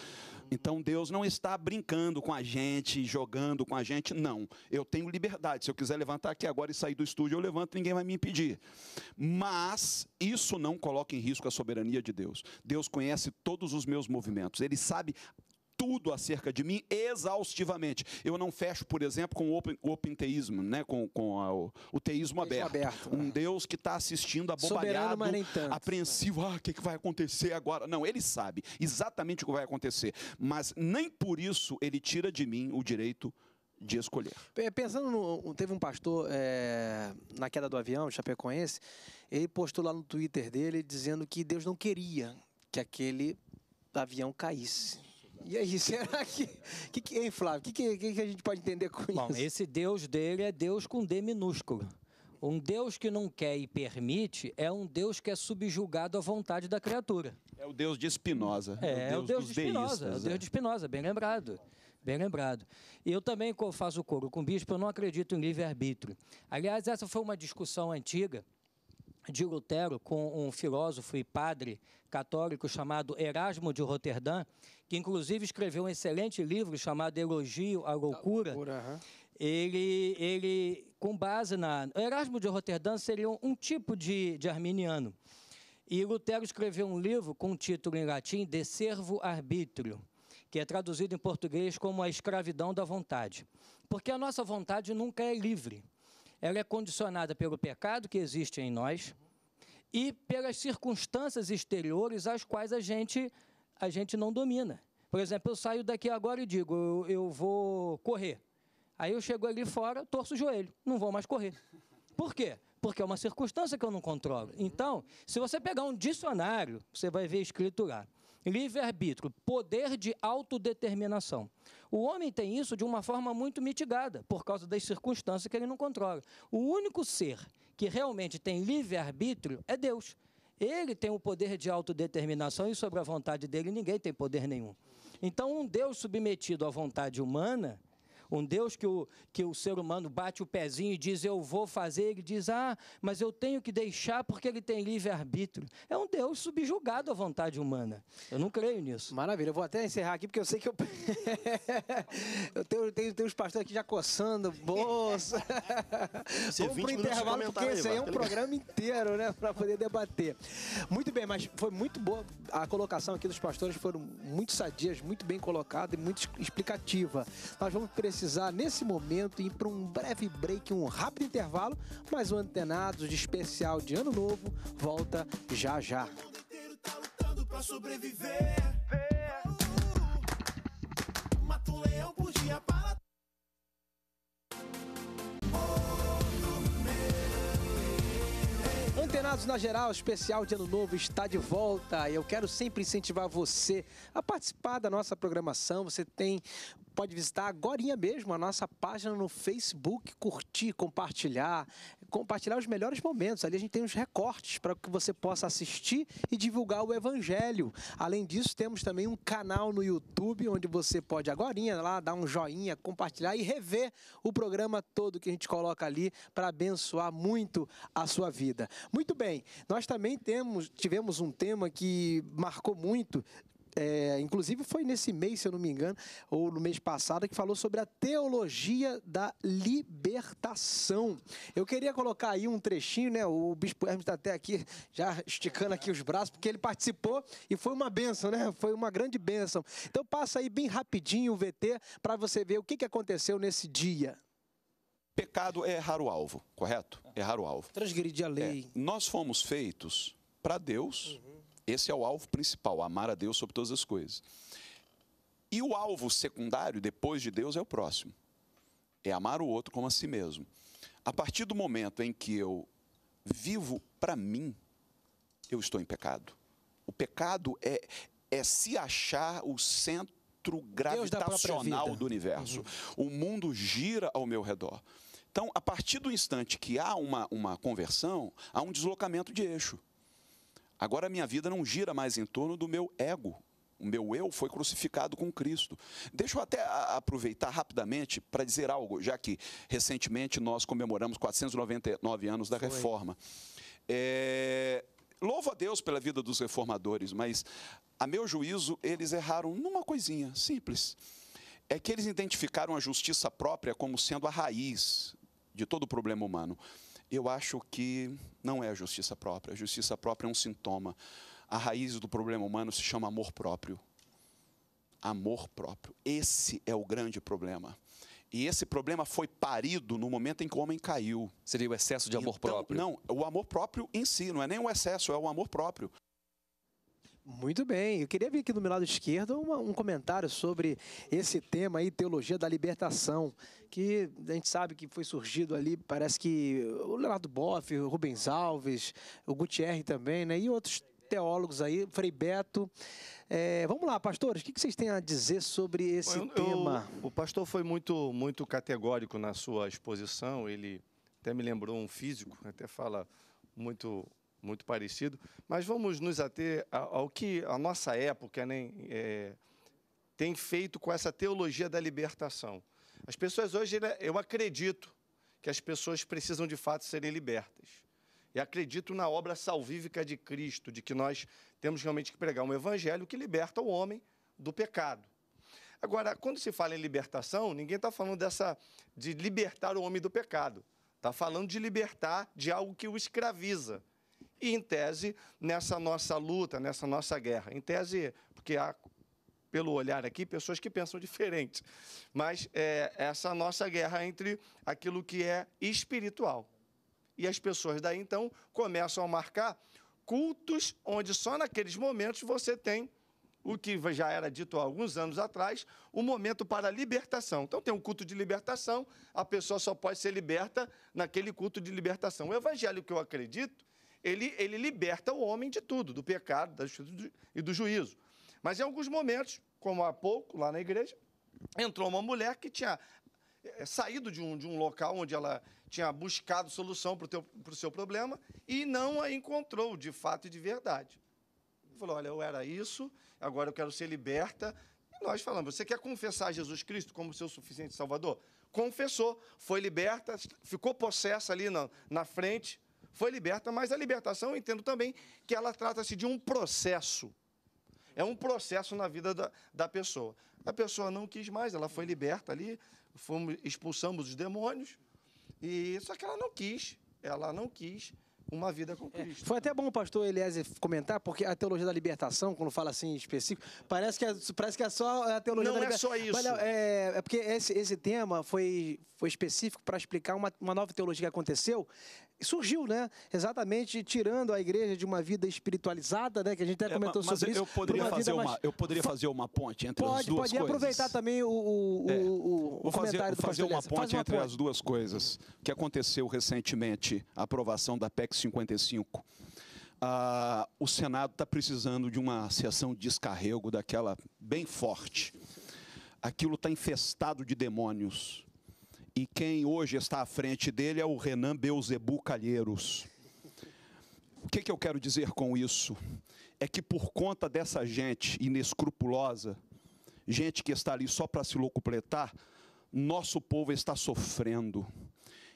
Speaker 2: Então Deus não está brincando com a gente, jogando com a gente, não. Eu tenho liberdade. Se eu quiser levantar aqui agora e sair do estúdio, eu levanto, ninguém vai me impedir. Mas isso não coloca em risco a soberania de Deus. Deus conhece todos os meus movimentos. Ele sabe tudo acerca de mim exaustivamente. Eu não fecho, por exemplo, com o open, open teísmo, né? com, com a, o, o, teísmo aberto. aberto um é. Deus que está assistindo abobalhado, Soberano, apreensivo, né? ah, o que, que vai acontecer agora? Não, ele sabe exatamente o que vai acontecer, mas nem por isso ele tira de mim o direito de escolher.
Speaker 1: Pensando no. Teve um pastor é, na queda do avião, Chapecoense, ele postou lá no Twitter dele dizendo que Deus não queria que aquele avião caísse. E aí, será
Speaker 9: que. O que, que é, Flávio? O que, que, que, a gente pode entender com Bom, isso? Bom, esse Deus dele é Deus com D minúsculo. Um Deus que não quer e permite é um Deus que é subjugado à vontade da criatura.
Speaker 2: É o Deus de Espinosa. É, é, é, é o Deus, de Espinosa. É o Deus de
Speaker 9: Espinosa. bem lembrado. Bem lembrado. Eu também faço coro com o bispo, eu não acredito em livre-arbítrio. Aliás, essa foi uma discussão antiga de Lutero com um filósofo e padre católico chamado Erasmo de Roterdã, que inclusive escreveu um excelente livro chamado Elogio à Loucura. loucura uhum. ele, ele, com base na. Erasmo de Roterdã seria um, um tipo de, de arminiano. E Lutero escreveu um livro com o título em latim De Servo Arbítrio, que é traduzido em português como A Escravidão da Vontade. Porque a nossa vontade nunca é livre ela é condicionada pelo pecado que existe em nós e pelas circunstâncias exteriores às quais a gente, a gente não domina. Por exemplo, eu saio daqui agora e digo, eu, eu vou correr. Aí eu chego ali fora, torço o joelho, não vou mais correr. Por quê? Porque é uma circunstância que eu não controlo. Então, se você pegar um dicionário, você vai ver escrito lá. Livre-arbítrio, poder de autodeterminação. O homem tem isso de uma forma muito mitigada, por causa das circunstâncias que ele não controla. O único ser que realmente tem livre-arbítrio é Deus. Ele tem o poder de autodeterminação e sobre a vontade dele ninguém tem poder nenhum. Então, um Deus submetido à vontade humana um Deus que o, que o ser humano bate o pezinho e diz, eu vou fazer, ele diz, ah, mas eu tenho que deixar porque ele tem livre-arbítrio. É um Deus subjugado à vontade humana. Eu não creio nisso. Maravilha, eu vou até encerrar aqui, porque eu sei que eu. eu tenho, tenho, tenho os pastores aqui já coçando, bolsa.
Speaker 1: Você é Vamos pro intervalo, porque esse aí é um programa inteiro, né? Para poder debater. Muito bem, mas foi muito boa a colocação aqui dos pastores, foram muito sadias, muito bem colocada e muito explicativa. Nós vamos precisar precisar, nesse momento, ir para um breve break, um rápido intervalo, mas o Antenados de especial de Ano Novo volta já já.
Speaker 8: Mata um leão por dia para
Speaker 1: Antenados na Geral, especial de Ano Novo está de volta e eu quero sempre incentivar você a participar da nossa programação. Você tem pode visitar agora mesmo a nossa página no Facebook, curtir, compartilhar, compartilhar os melhores momentos. Ali a gente tem os recortes para que você possa assistir e divulgar o evangelho. Além disso, temos também um canal no YouTube onde você pode agora lá dar um joinha, compartilhar e rever o programa todo que a gente coloca ali para abençoar muito a sua vida. Muito bem. Nós também temos tivemos um tema que marcou muito é, inclusive foi nesse mês, se eu não me engano, ou no mês passado, que falou sobre a teologia da libertação. Eu queria colocar aí um trechinho, né? O Bispo Hermes está até aqui, já esticando aqui os braços, porque ele participou e foi uma benção, né? Foi uma grande benção. Então passa aí bem rapidinho o VT para você ver o que, que aconteceu nesse dia.
Speaker 2: Pecado é errar o alvo, correto? Errar o alvo. Transgredir a lei. É, nós fomos feitos para Deus. Uhum esse é o alvo principal, amar a Deus sobre todas as coisas. E o alvo secundário, depois de Deus, é o próximo. É amar o outro como a si mesmo. A partir do momento em que eu vivo para mim, eu estou em pecado. O pecado é, é se achar o centro gravitacional do universo. Uhum. O mundo gira ao meu redor. Então, a partir do instante que há uma, uma conversão, há um deslocamento de eixo. Agora minha vida não gira mais em torno do meu ego. O meu eu foi crucificado com Cristo. Deixa eu até aproveitar rapidamente para dizer algo, já que recentemente nós comemoramos 499 anos da foi. reforma. É, louvo a Deus pela vida dos reformadores, mas a meu juízo eles erraram numa coisinha simples. É que eles identificaram a justiça própria como sendo a raiz de todo o problema humano eu acho que não é a justiça própria. A justiça própria é um sintoma. A raiz do problema humano se chama amor próprio. Amor próprio. Esse é o grande problema. E esse problema foi parido no momento em que o homem caiu. Seria o excesso de amor então, próprio? Não, o amor próprio em si, não é nem o excesso, é o amor próprio.
Speaker 1: Muito bem, eu queria ver aqui do meu lado esquerdo uma, um comentário sobre esse tema aí, teologia da libertação, que a gente sabe que foi surgido ali, parece que o Leonardo Boff, o Rubens Alves, o Gutierre também, né, e outros
Speaker 4: teólogos aí, Frei Beto. É, vamos lá, pastores, o que vocês têm a dizer sobre esse eu, tema? Eu, o pastor foi muito, muito categórico na sua exposição, ele até me lembrou um físico, até fala muito muito parecido, mas vamos nos ater ao que a nossa época né, é, tem feito com essa teologia da libertação. As pessoas hoje, né, eu acredito que as pessoas precisam de fato serem libertas. E acredito na obra salvífica de Cristo, de que nós temos realmente que pregar um evangelho que liberta o homem do pecado. Agora, quando se fala em libertação, ninguém está falando dessa de libertar o homem do pecado. Está falando de libertar de algo que o escraviza e, em tese, nessa nossa luta, nessa nossa guerra. Em tese, porque há, pelo olhar aqui, pessoas que pensam diferente. Mas é, essa nossa guerra entre aquilo que é espiritual. E as pessoas daí, então, começam a marcar cultos onde só naqueles momentos você tem o que já era dito há alguns anos atrás, o momento para a libertação. Então tem um culto de libertação, a pessoa só pode ser liberta naquele culto de libertação. O evangelho que eu acredito ele, ele liberta o homem de tudo, do pecado, da justiça e do juízo. Mas em alguns momentos, como há pouco, lá na igreja, entrou uma mulher que tinha eh, saído de um, de um local onde ela tinha buscado solução para o pro seu problema e não a encontrou de fato e de verdade. Falou: Olha, eu era isso, agora eu quero ser liberta. E nós falamos: Você quer confessar Jesus Cristo como seu suficiente Salvador? Confessou, foi liberta, ficou possessa ali na, na frente foi liberta, mas a libertação eu entendo também que ela trata-se de um processo. É um processo na vida da, da pessoa. A pessoa não quis mais, ela foi liberta ali, fomos, expulsamos os demônios, e só que ela não quis, ela não quis uma vida com é, Cristo.
Speaker 1: É, foi até bom o pastor Eliezer comentar, porque a teologia da libertação, quando fala assim específico, parece que é, parece que é só a teologia Não da libertação. Não é só isso. Mas, é, é, porque esse, esse tema foi, foi específico para explicar uma, uma nova teologia que aconteceu surgiu, né? Exatamente tirando a igreja de uma vida espiritualizada, né? Que a gente até é, comentou é, mas sobre eu isso. Poderia fazer uma, mais... Eu
Speaker 2: poderia fazer uma ponte entre pode, as duas pode coisas. Pode aproveitar
Speaker 1: também o, o, é. o, o fazer, comentário do fazer uma ponte Faz uma entre ponte. as
Speaker 2: duas coisas. que aconteceu recentemente, a aprovação da PEC 55. Ah, o Senado está precisando de uma sessão de descarrego daquela bem forte. Aquilo está infestado de demônios e quem hoje está à frente dele é o Renan Beuzebu Calheiros. O que, que eu quero dizer com isso? É que por conta dessa gente inescrupulosa, gente que está ali só para se locupletar, nosso povo está sofrendo.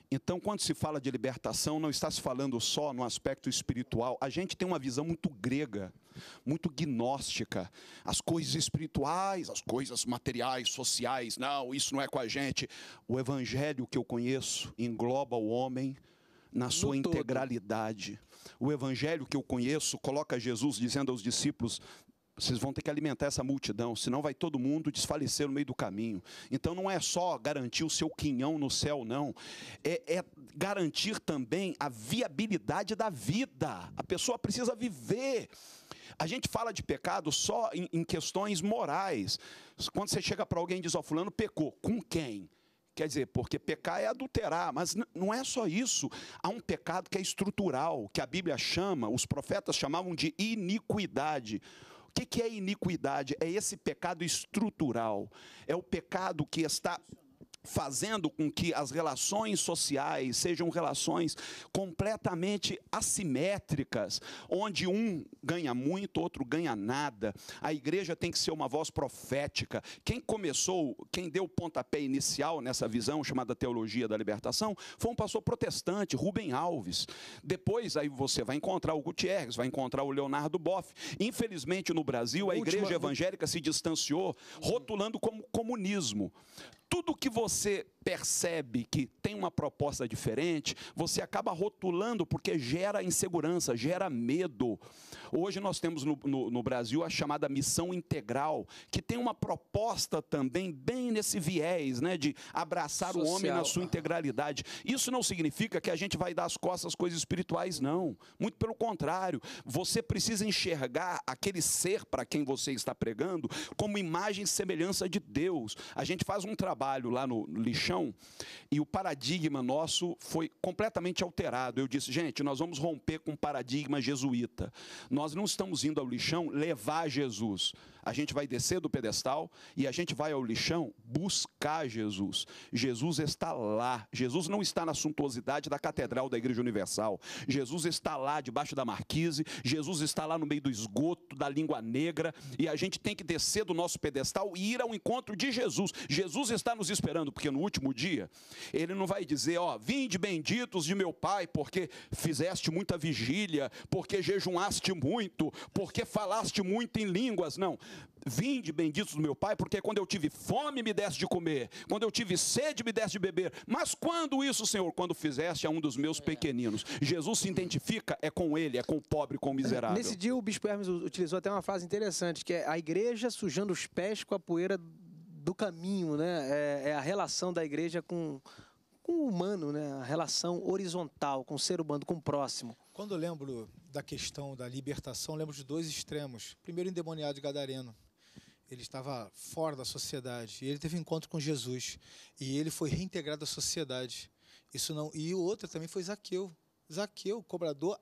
Speaker 2: Então, quando se fala de libertação, não está se falando só no aspecto espiritual. A gente tem uma visão muito grega, muito gnóstica. As coisas espirituais, as coisas materiais, sociais, não, isso não é com a gente. O evangelho que eu conheço engloba o homem na sua integralidade. O evangelho que eu conheço coloca Jesus dizendo aos discípulos: vocês vão ter que alimentar essa multidão, senão vai todo mundo desfalecer no meio do caminho. Então não é só garantir o seu quinhão no céu, não. É, é garantir também a viabilidade da vida. A pessoa precisa viver. A gente fala de pecado só em, em questões morais. Quando você chega para alguém e diz, ó, oh, fulano pecou, com quem? Quer dizer, porque pecar é adulterar, mas não é só isso. Há um pecado que é estrutural, que a Bíblia chama, os profetas chamavam de iniquidade que, que é iniquidade? É esse pecado estrutural, é o pecado que está fazendo com que as relações sociais sejam relações completamente assimétricas, onde um ganha muito, outro ganha nada. A igreja tem que ser uma voz profética. Quem começou, quem deu o pontapé inicial nessa visão chamada teologia da libertação, foi um pastor protestante, Rubem Alves. Depois aí você vai encontrar o Gutierrez, vai encontrar o Leonardo Boff. Infelizmente no Brasil a igreja evangélica se distanciou, rotulando como comunismo. Tudo que você você percebe que tem uma proposta diferente, você acaba rotulando porque gera insegurança, gera medo. Hoje nós temos no, no, no, Brasil a chamada missão integral, que tem uma proposta também bem nesse viés, né, de abraçar Social. o homem na sua integralidade. Isso não significa que a gente vai dar as costas às coisas espirituais, não. Muito pelo contrário, você precisa enxergar aquele ser para quem você está pregando como imagem e semelhança de Deus. A gente faz um trabalho lá no, lixão, e o paradigma nosso foi completamente alterado. Eu disse, gente, nós vamos romper com o paradigma jesuíta. Nós não estamos indo ao lixão levar Jesus a gente vai descer do pedestal e a gente vai ao lixão buscar Jesus. Jesus está lá. Jesus não está na suntuosidade da catedral da Igreja Universal. Jesus está lá debaixo da marquise. Jesus está lá no meio do esgoto, da língua negra. E a gente tem que descer do nosso pedestal e ir ao encontro de Jesus. Jesus está nos esperando, porque no último dia, ele não vai dizer: Ó, vinde benditos de meu Pai, porque fizeste muita vigília, porque jejuaste muito, porque falaste muito em línguas. Não. Vinde, benditos do meu Pai, porque quando eu tive fome, me deste de comer, quando eu tive sede, me deste de beber. Mas quando isso, Senhor? Quando fizeste a um dos meus é. pequeninos. Jesus se identifica, é com ele, é com o pobre, com o miserável. Nesse dia, o Bispo Hermes
Speaker 1: utilizou até uma frase interessante, que é a igreja sujando os pés com a poeira do caminho, né? É, é a relação da igreja com, com o
Speaker 6: humano, né? A relação horizontal com o ser humano, com o próximo. Quando eu lembro da questão da libertação, lembro de dois extremos. Primeiro, o de gadareno. Ele estava fora da sociedade e ele teve um encontro com Jesus e ele foi reintegrado à sociedade. Isso não. E o outro também foi Zaqueu. Zaqueu, cobrador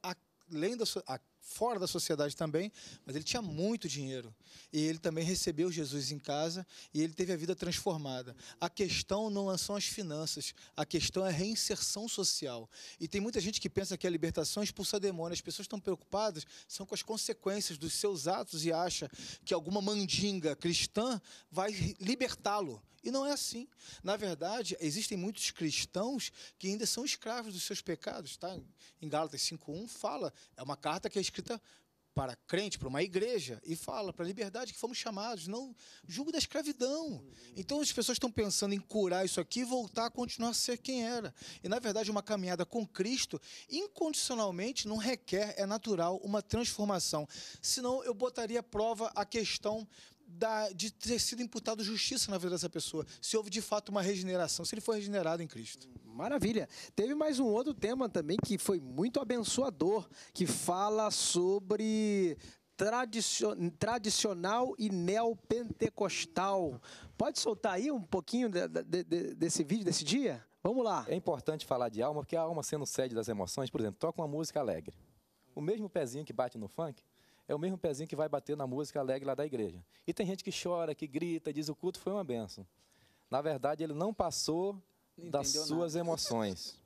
Speaker 6: além da so fora da sociedade também, mas ele tinha muito dinheiro. E ele também recebeu Jesus em casa e ele teve a vida transformada. A questão não é são as finanças, a questão é a reinserção social. E tem muita gente que pensa que a libertação expulsa demônios. As pessoas estão preocupadas são com as consequências dos seus atos e acha que alguma mandinga cristã vai libertá-lo. E não é assim. Na verdade, existem muitos cristãos que ainda são escravos dos seus pecados. Tá? Em Gálatas 5.1 fala, é uma carta que é escrita para crente, para uma igreja, e fala para a liberdade que fomos chamados, não julgo da escravidão. Então as pessoas estão pensando em curar isso aqui e voltar a continuar a ser quem era. E na verdade, uma caminhada com Cristo, incondicionalmente, não requer, é natural, uma transformação. Senão eu botaria à prova a questão da, de ter sido imputado justiça na vida dessa pessoa, se houve de fato uma regeneração, se ele foi regenerado em Cristo. Maravilha. Teve mais um outro
Speaker 1: tema também que foi muito abençoador, que fala sobre tradicion, tradicional e neopentecostal. Pode soltar aí
Speaker 10: um pouquinho de, de, de, desse vídeo, desse dia? Vamos lá. É importante falar de alma, porque a alma sendo sede das emoções, por exemplo, toca uma música alegre. O mesmo pezinho que bate no funk, é o mesmo pezinho que vai bater na música alegre lá da igreja. E tem gente que chora, que grita, diz o culto foi uma benção. Na verdade, ele não passou não das suas nada. emoções.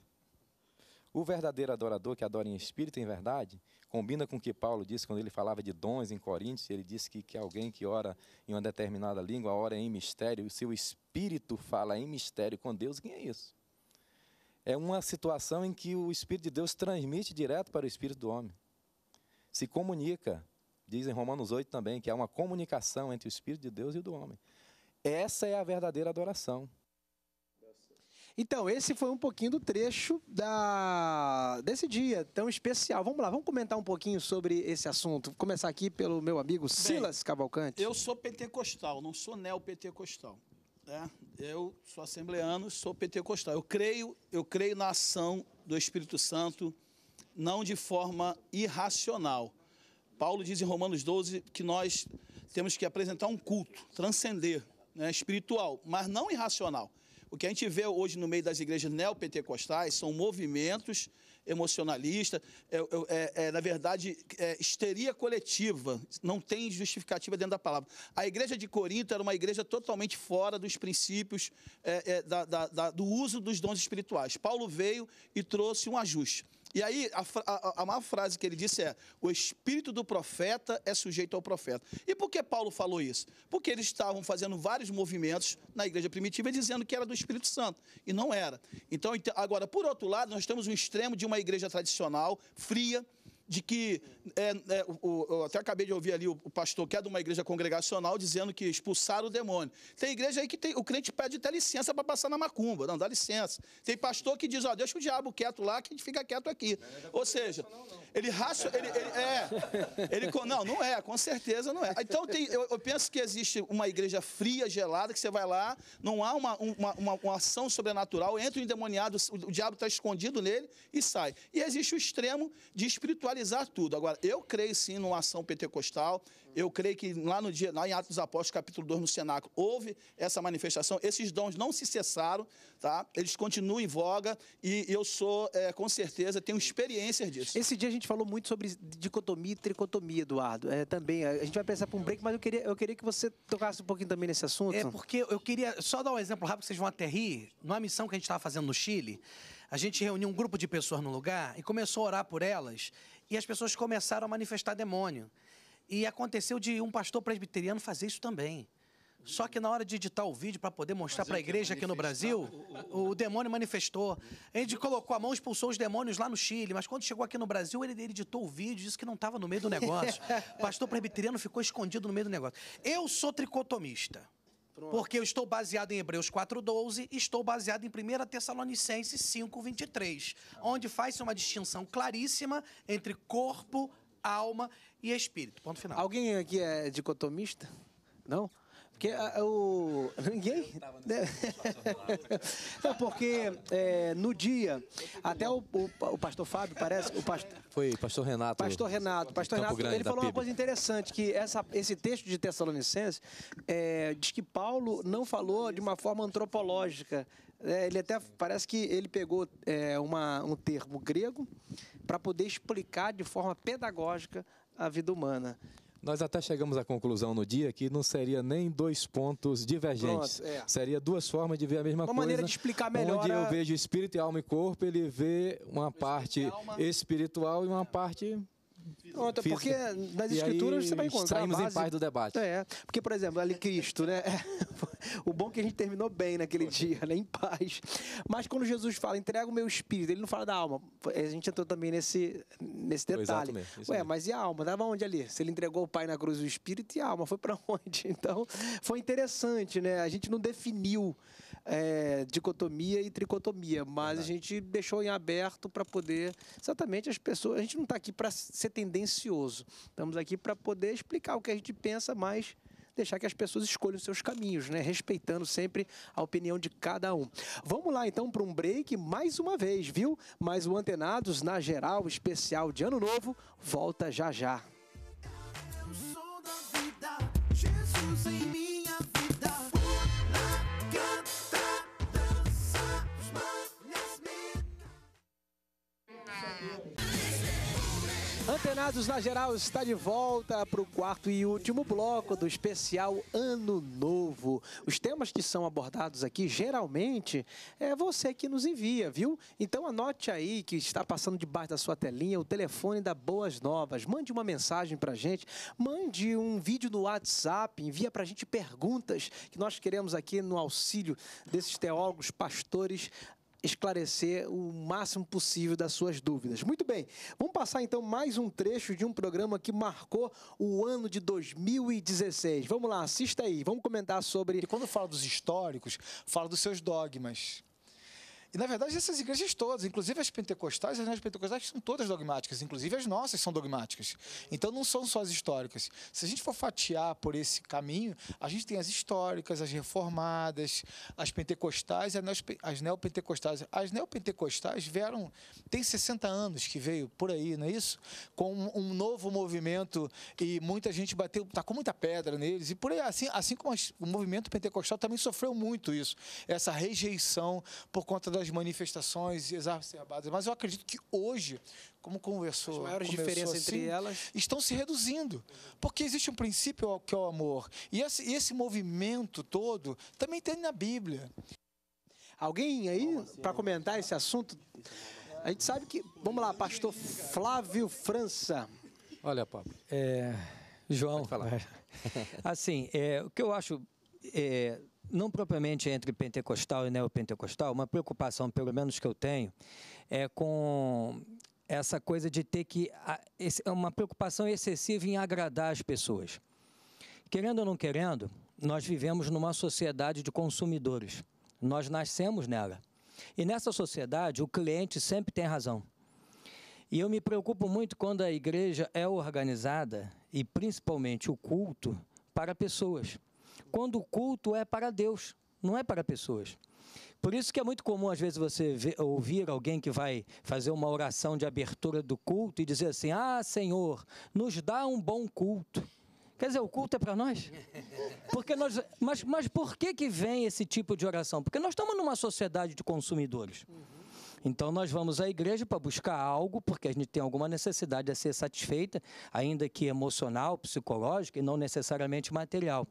Speaker 10: O verdadeiro adorador que adora em espírito em verdade, combina com o que Paulo disse quando ele falava de dons em Coríntios, ele disse que, que alguém que ora em uma determinada língua ora em mistério, o seu espírito fala em mistério com Deus, quem é isso? É uma situação em que o Espírito de Deus transmite direto para o espírito do homem. Se comunica, Diz em Romanos 8 também que há uma comunicação entre o Espírito de Deus e o do homem. Essa é a verdadeira adoração.
Speaker 1: Então, esse foi um pouquinho do trecho da... desse dia tão especial. Vamos lá, vamos comentar um pouquinho sobre esse assunto. Vou começar aqui
Speaker 8: pelo meu amigo Bem, Silas Cavalcante. Eu sou pentecostal, não sou neopentecostal. Né? Eu sou assembleano, sou pentecostal. Eu creio, eu creio na ação do Espírito Santo, não de forma irracional. Paulo diz em Romanos 12 que nós temos que apresentar um culto, transcender, né, espiritual, mas não irracional. O que a gente vê hoje no meio das igrejas neopentecostais são movimentos emocionalistas, é, é, é, é na verdade, é, histeria coletiva, não tem justificativa dentro da palavra. A igreja de Corinto era uma igreja totalmente fora dos princípios é, da, da, da, do uso dos dons espirituais. Paulo veio e trouxe um ajuste. E aí, a, a, a má frase que ele disse é: o espírito do profeta é sujeito ao profeta. E por que Paulo falou isso? Porque eles estavam fazendo vários movimentos na igreja primitiva dizendo que era do Espírito Santo. E não era. Então, agora, por outro lado, nós temos um extremo de uma igreja tradicional, fria, de que. É, é, o, até acabei de ouvir ali o, o, pastor que é de uma igreja congregacional dizendo que expulsaram o demônio. Tem igreja aí que tem, o crente pede até licença para passar na macumba. Não, dá licença. Tem pastor que diz, ó, deixa o diabo quieto lá que a gente fica quieto aqui. É Ou seja, ele raça. Ele, ele, é. Ele, não, não é, com certeza não é. Então tem, eu, eu, penso que existe uma igreja fria, gelada, que você vai lá, não há uma, uma, uma, uma ação sobrenatural, entra o endemoniado, o, o diabo está escondido nele e sai. E existe o extremo de espiritualidade analisar tudo. Agora, eu creio sim numa ação pentecostal, eu creio que lá no dia, lá em Atos dos Apóstolos, capítulo 2, no Senaco, houve essa manifestação, esses dons não se cessaram, tá? Eles continuam em voga e eu sou, é, com certeza, tenho experiências disso. Esse dia a gente falou muito sobre dicotomia e tricotomia,
Speaker 1: Eduardo. É, também, a gente vai pensar para um break, mas eu queria, eu queria que você tocasse um pouquinho também nesse assunto. É, porque eu queria só
Speaker 5: dar um exemplo rápido, vocês vão até rir. Numa missão que a gente estava fazendo no Chile, a gente reuniu um grupo de pessoas no lugar e começou a orar por elas e as pessoas começaram a manifestar demônio. E aconteceu de um pastor presbiteriano fazer isso também. Só que na hora de editar o vídeo para poder mostrar para a igreja aqui no Brasil, o, o, o demônio manifestou. Ele colocou a mão, expulsou os demônios lá no Chile, mas quando chegou aqui no Brasil, ele, ele editou o vídeo, disse que não estava no meio do negócio. Pastor presbiteriano ficou escondido no meio do negócio. Eu sou tricotomista. Pronto. Porque eu estou baseado em Hebreus 4,12 e estou baseado em 1 Tessalonicenses 5,23, onde faz-se uma distinção claríssima entre corpo, alma e espírito. Ponto final.
Speaker 1: Alguém aqui é dicotomista? Não? Porque a, o. Ninguém? Né? Não, porque é, no dia, até o, o, o, pastor Fábio, parece. O past... Foi, pastor
Speaker 10: Renato. Pastor
Speaker 1: Renato. Pastor Renato, ele falou uma coisa interessante: que essa, esse texto de Tessalonicenses é, diz que Paulo não falou de uma forma antropológica. É, ele até parece que ele pegou é, uma, um termo grego para poder explicar de forma pedagógica a vida humana.
Speaker 10: Nós até chegamos à conclusão no dia que não seria nem dois pontos divergentes. Pronto, é. Seria duas formas de ver a mesma uma coisa. Uma maneira de explicar melhor. Onde eu vejo espírito, alma e corpo, ele vê uma parte espiritual e uma parte Pronto, Física. porque nas escrituras aí, você vai encontrar. Saímos base... em paz do debate.
Speaker 1: É, porque, por exemplo, ali Cristo, né? É, o bom é que a gente terminou bem naquele dia, né? Em paz. Mas quando Jesus fala, entrega o meu espírito, ele não fala da alma. A gente entrou também nesse, nesse detalhe. Mesmo, Ué, mas e a alma? Estava onde ali? Se ele entregou o Pai na cruz o espírito, e a alma foi para onde? Então, foi interessante, né? A gente não definiu é, dicotomia e tricotomia, mas Verdade. a gente deixou em aberto para poder exatamente as pessoas. A gente não está aqui para ser tendencioso, estamos aqui para poder explicar o que a gente pensa, mas deixar que as pessoas escolham os seus caminhos, né? Respeitando sempre a opinião de cada um. Vamos lá então para um break mais uma vez, viu? Mas o Antenados na geral especial de Ano Novo volta já já. Eu sou Antenados na Geral está de volta para o quarto e último bloco do especial Ano Novo. Os temas que são abordados aqui, geralmente, é você que nos envia, viu? Então anote aí que está passando debaixo da sua telinha o telefone da Boas Novas. Mande uma mensagem para gente, mande um vídeo no WhatsApp, envia para a gente perguntas que nós queremos aqui no auxílio desses teólogos, pastores esclarecer o máximo possível das suas dúvidas. Muito bem, vamos passar então mais um trecho de um programa que marcou o ano
Speaker 6: de 2016. Vamos lá, assista aí, vamos comentar sobre. E quando fala dos históricos, fala dos seus dogmas. E, na verdade, essas igrejas todas, inclusive as pentecostais, as reuniões pentecostais são todas dogmáticas, inclusive as nossas são dogmáticas. Então, não são só as históricas. Se a gente for fatiar por esse caminho, a gente tem as históricas, as reformadas, as pentecostais e as neopentecostais. As neopentecostais vieram, tem 60 anos que veio por aí, não é isso? Com um novo movimento e muita gente bateu, tá com muita pedra neles. E por aí, assim, assim como o movimento pentecostal também sofreu muito isso, essa rejeição por conta da das manifestações exacerbadas, mas eu acredito que hoje, como conversou, as maiores diferenças assim, entre elas estão se reduzindo, porque existe um princípio que é o amor e esse, esse movimento todo também tem na Bíblia. Alguém aí assim, para comentar né? esse assunto? A gente sabe que,
Speaker 9: vamos lá, pastor Flávio França. Olha, Pablo. É, João, assim, é, o que eu acho é, não propriamente entre pentecostal e neopentecostal, uma preocupação, pelo menos que eu tenho, é com essa coisa de ter que. É uma preocupação excessiva em agradar as pessoas. Querendo ou não querendo, nós vivemos numa sociedade de consumidores. Nós nascemos nela. E nessa sociedade, o cliente sempre tem razão. E eu me preocupo muito quando a igreja é organizada, e principalmente o culto, para pessoas quando o culto é para Deus, não é para pessoas. Por isso que é muito comum, às vezes, você ver, ouvir alguém que vai fazer uma oração de abertura do culto e dizer assim: Ah, Senhor, nos dá um bom culto. Quer dizer, o culto é para nós? Porque nós mas, mas por que, que vem esse tipo de oração? Porque nós estamos numa sociedade de consumidores. Uhum. Então nós vamos à igreja para buscar algo, porque a gente tem alguma necessidade a ser satisfeita, ainda que emocional, psicológica e não necessariamente material.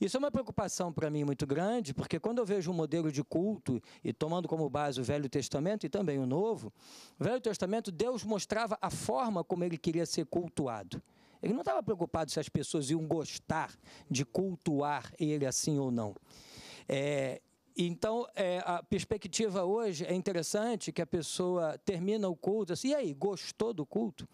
Speaker 9: Isso é uma preocupação para mim muito grande, porque quando eu vejo um modelo de culto, e tomando como base o Velho Testamento e também o Novo, o Velho Testamento, Deus mostrava a forma como ele queria ser cultuado. Ele não estava preocupado se as pessoas iam gostar de cultuar ele assim ou não. É, então, é, a perspectiva hoje é interessante que a pessoa termina o culto assim, e aí, gostou do culto?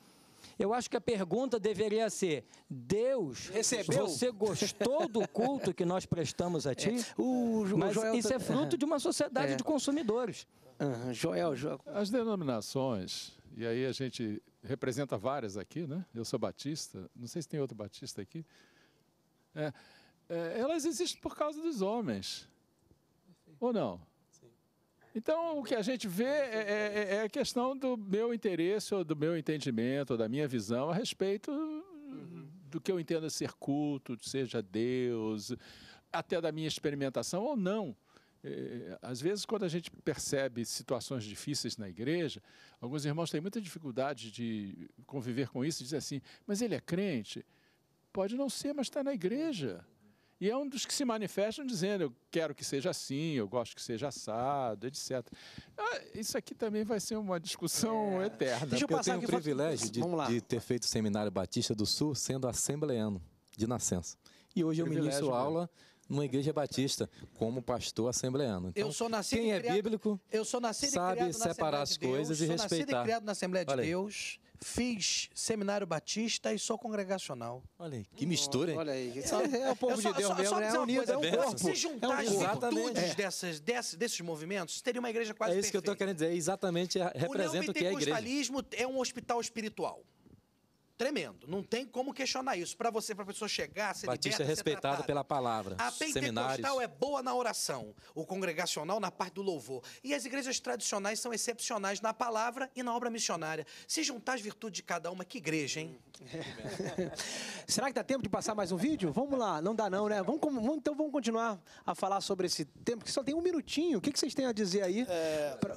Speaker 9: Eu acho que a pergunta deveria ser: Deus, Recebeu? você gostou do culto que nós prestamos a é, ti? É. O, o Mas Joel... isso é tá- fruto de uma sociedade é. de consumidores. Uhum. Joel, Joel.
Speaker 3: As denominações, e aí a gente representa várias aqui, né? Eu sou batista, não sei se tem outro batista aqui. É, é elas existem por causa dos homens. Ou não? Então, o que a gente vê é, é, é, é, a questão do meu interesse, ou do meu entendimento, ou da minha visão a respeito uhum. do que eu entendo ser culto, seja Deus, até da minha experimentação ou não. É, às vezes, quando a gente percebe situações difíceis na igreja, alguns irmãos têm muita dificuldade de conviver com isso e dizem assim: mas ele é crente? Pode não ser, mas está na igreja. E é um dos que se manifestam dizendo: eu quero que seja assim, eu gosto que seja assado, etc. Ah, isso aqui também vai ser uma discussão é. eterna. Deixa eu, passar eu tenho aqui o privilégio de, de,
Speaker 10: ter feito o Seminário Batista do Sul sendo assembleano de nascença. E hoje eu ministro aula numa igreja batista como pastor assembleano. Então, eu sou
Speaker 5: nascido quem é criado, bíblico eu sou nascido sabe separar as coisas de Deus, e sou respeitar. Nascido e criado na Assembleia de Deus, fiz seminário batista e sou congregacional. Olha aí,
Speaker 10: que mistura, hein? Olha aí, é, é, é o povo eu de só, Deus só, mesmo, só né? é unido, é coisa, é um corpo. Se juntar é um corpo. as virtudes
Speaker 5: dessas, desses, desses movimentos, teria uma igreja quase perfeita. É isso perfeita. que eu estou querendo dizer, exatamente representa o que é a igreja. O neopentecostalismo é um hospital espiritual tremendo. Não tem como questionar isso. Para você, para a pessoa chegar, ser Batista é liberta, é respeitado
Speaker 10: pela palavra. A pentecostal
Speaker 5: é boa na oração, o congregacional na parte do louvor. E as igrejas tradicionais são excepcionais na palavra e na obra missionária. Se juntar as virtudes de cada uma, que igreja, hein?
Speaker 1: Será que dá tempo de passar mais um vídeo? Vamos lá, não dá não, né? Vamos, vamos então vamos continuar a falar sobre esse tempo, que só tem um minutinho. O que, que vocês
Speaker 8: têm a dizer aí? É, pra...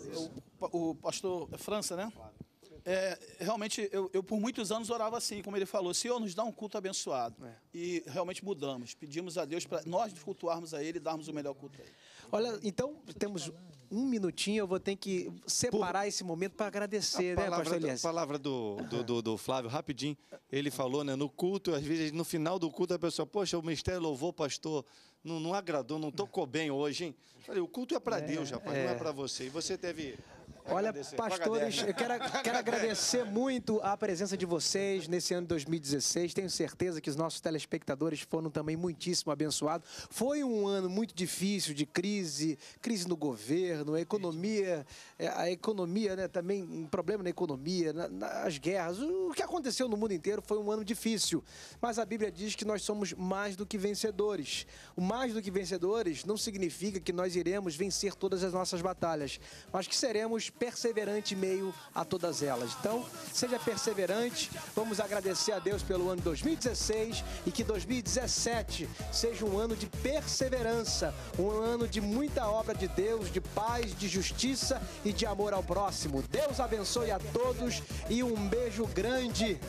Speaker 8: o, o pastor França, né? Claro é, realmente, eu, eu, por muitos anos orava assim, como ele falou, Senhor, nos dá um culto abençoado. É. E realmente mudamos, pedimos a Deus para nós cultuarmos a Ele e darmos o melhor culto a Ele.
Speaker 1: Olha, então temos um minutinho, eu vou ter que separar por... esse momento para agradecer, a né, pastor A
Speaker 4: palavra do, do, do, do, Flávio, rapidinho, ele falou, né, no culto, às vezes no final do culto a pessoa, poxa, o mistério louvou, o pastor, não, não agradou, não tocou bem hoje, hein? Eu falei, o culto é para é, Deus, rapaz, não é, é. para você. E você teve Olha, agradecer. pastores, eu quero,
Speaker 1: quero agradecer muito a presença de vocês nesse ano de 2016. Tenho certeza que os nossos telespectadores foram também muitíssimo abençoados. Foi um ano muito difícil de crise, crise no governo, a economia, é, a economia, né, também um problema na economia, na, nas guerras. O que aconteceu no mundo inteiro foi um ano difícil. Mas a Bíblia diz que nós somos mais do que vencedores. O mais do que vencedores não significa que nós iremos vencer todas as nossas batalhas, mas que seremos perseverante meio a todas elas. Então, seja perseverante, vamos agradecer a Deus pelo ano 2016 e que 2017 seja um ano de perseverança, um ano de muita obra de Deus, de paz, de justiça e de amor ao próximo. Deus abençoe a todos e um beijo grande.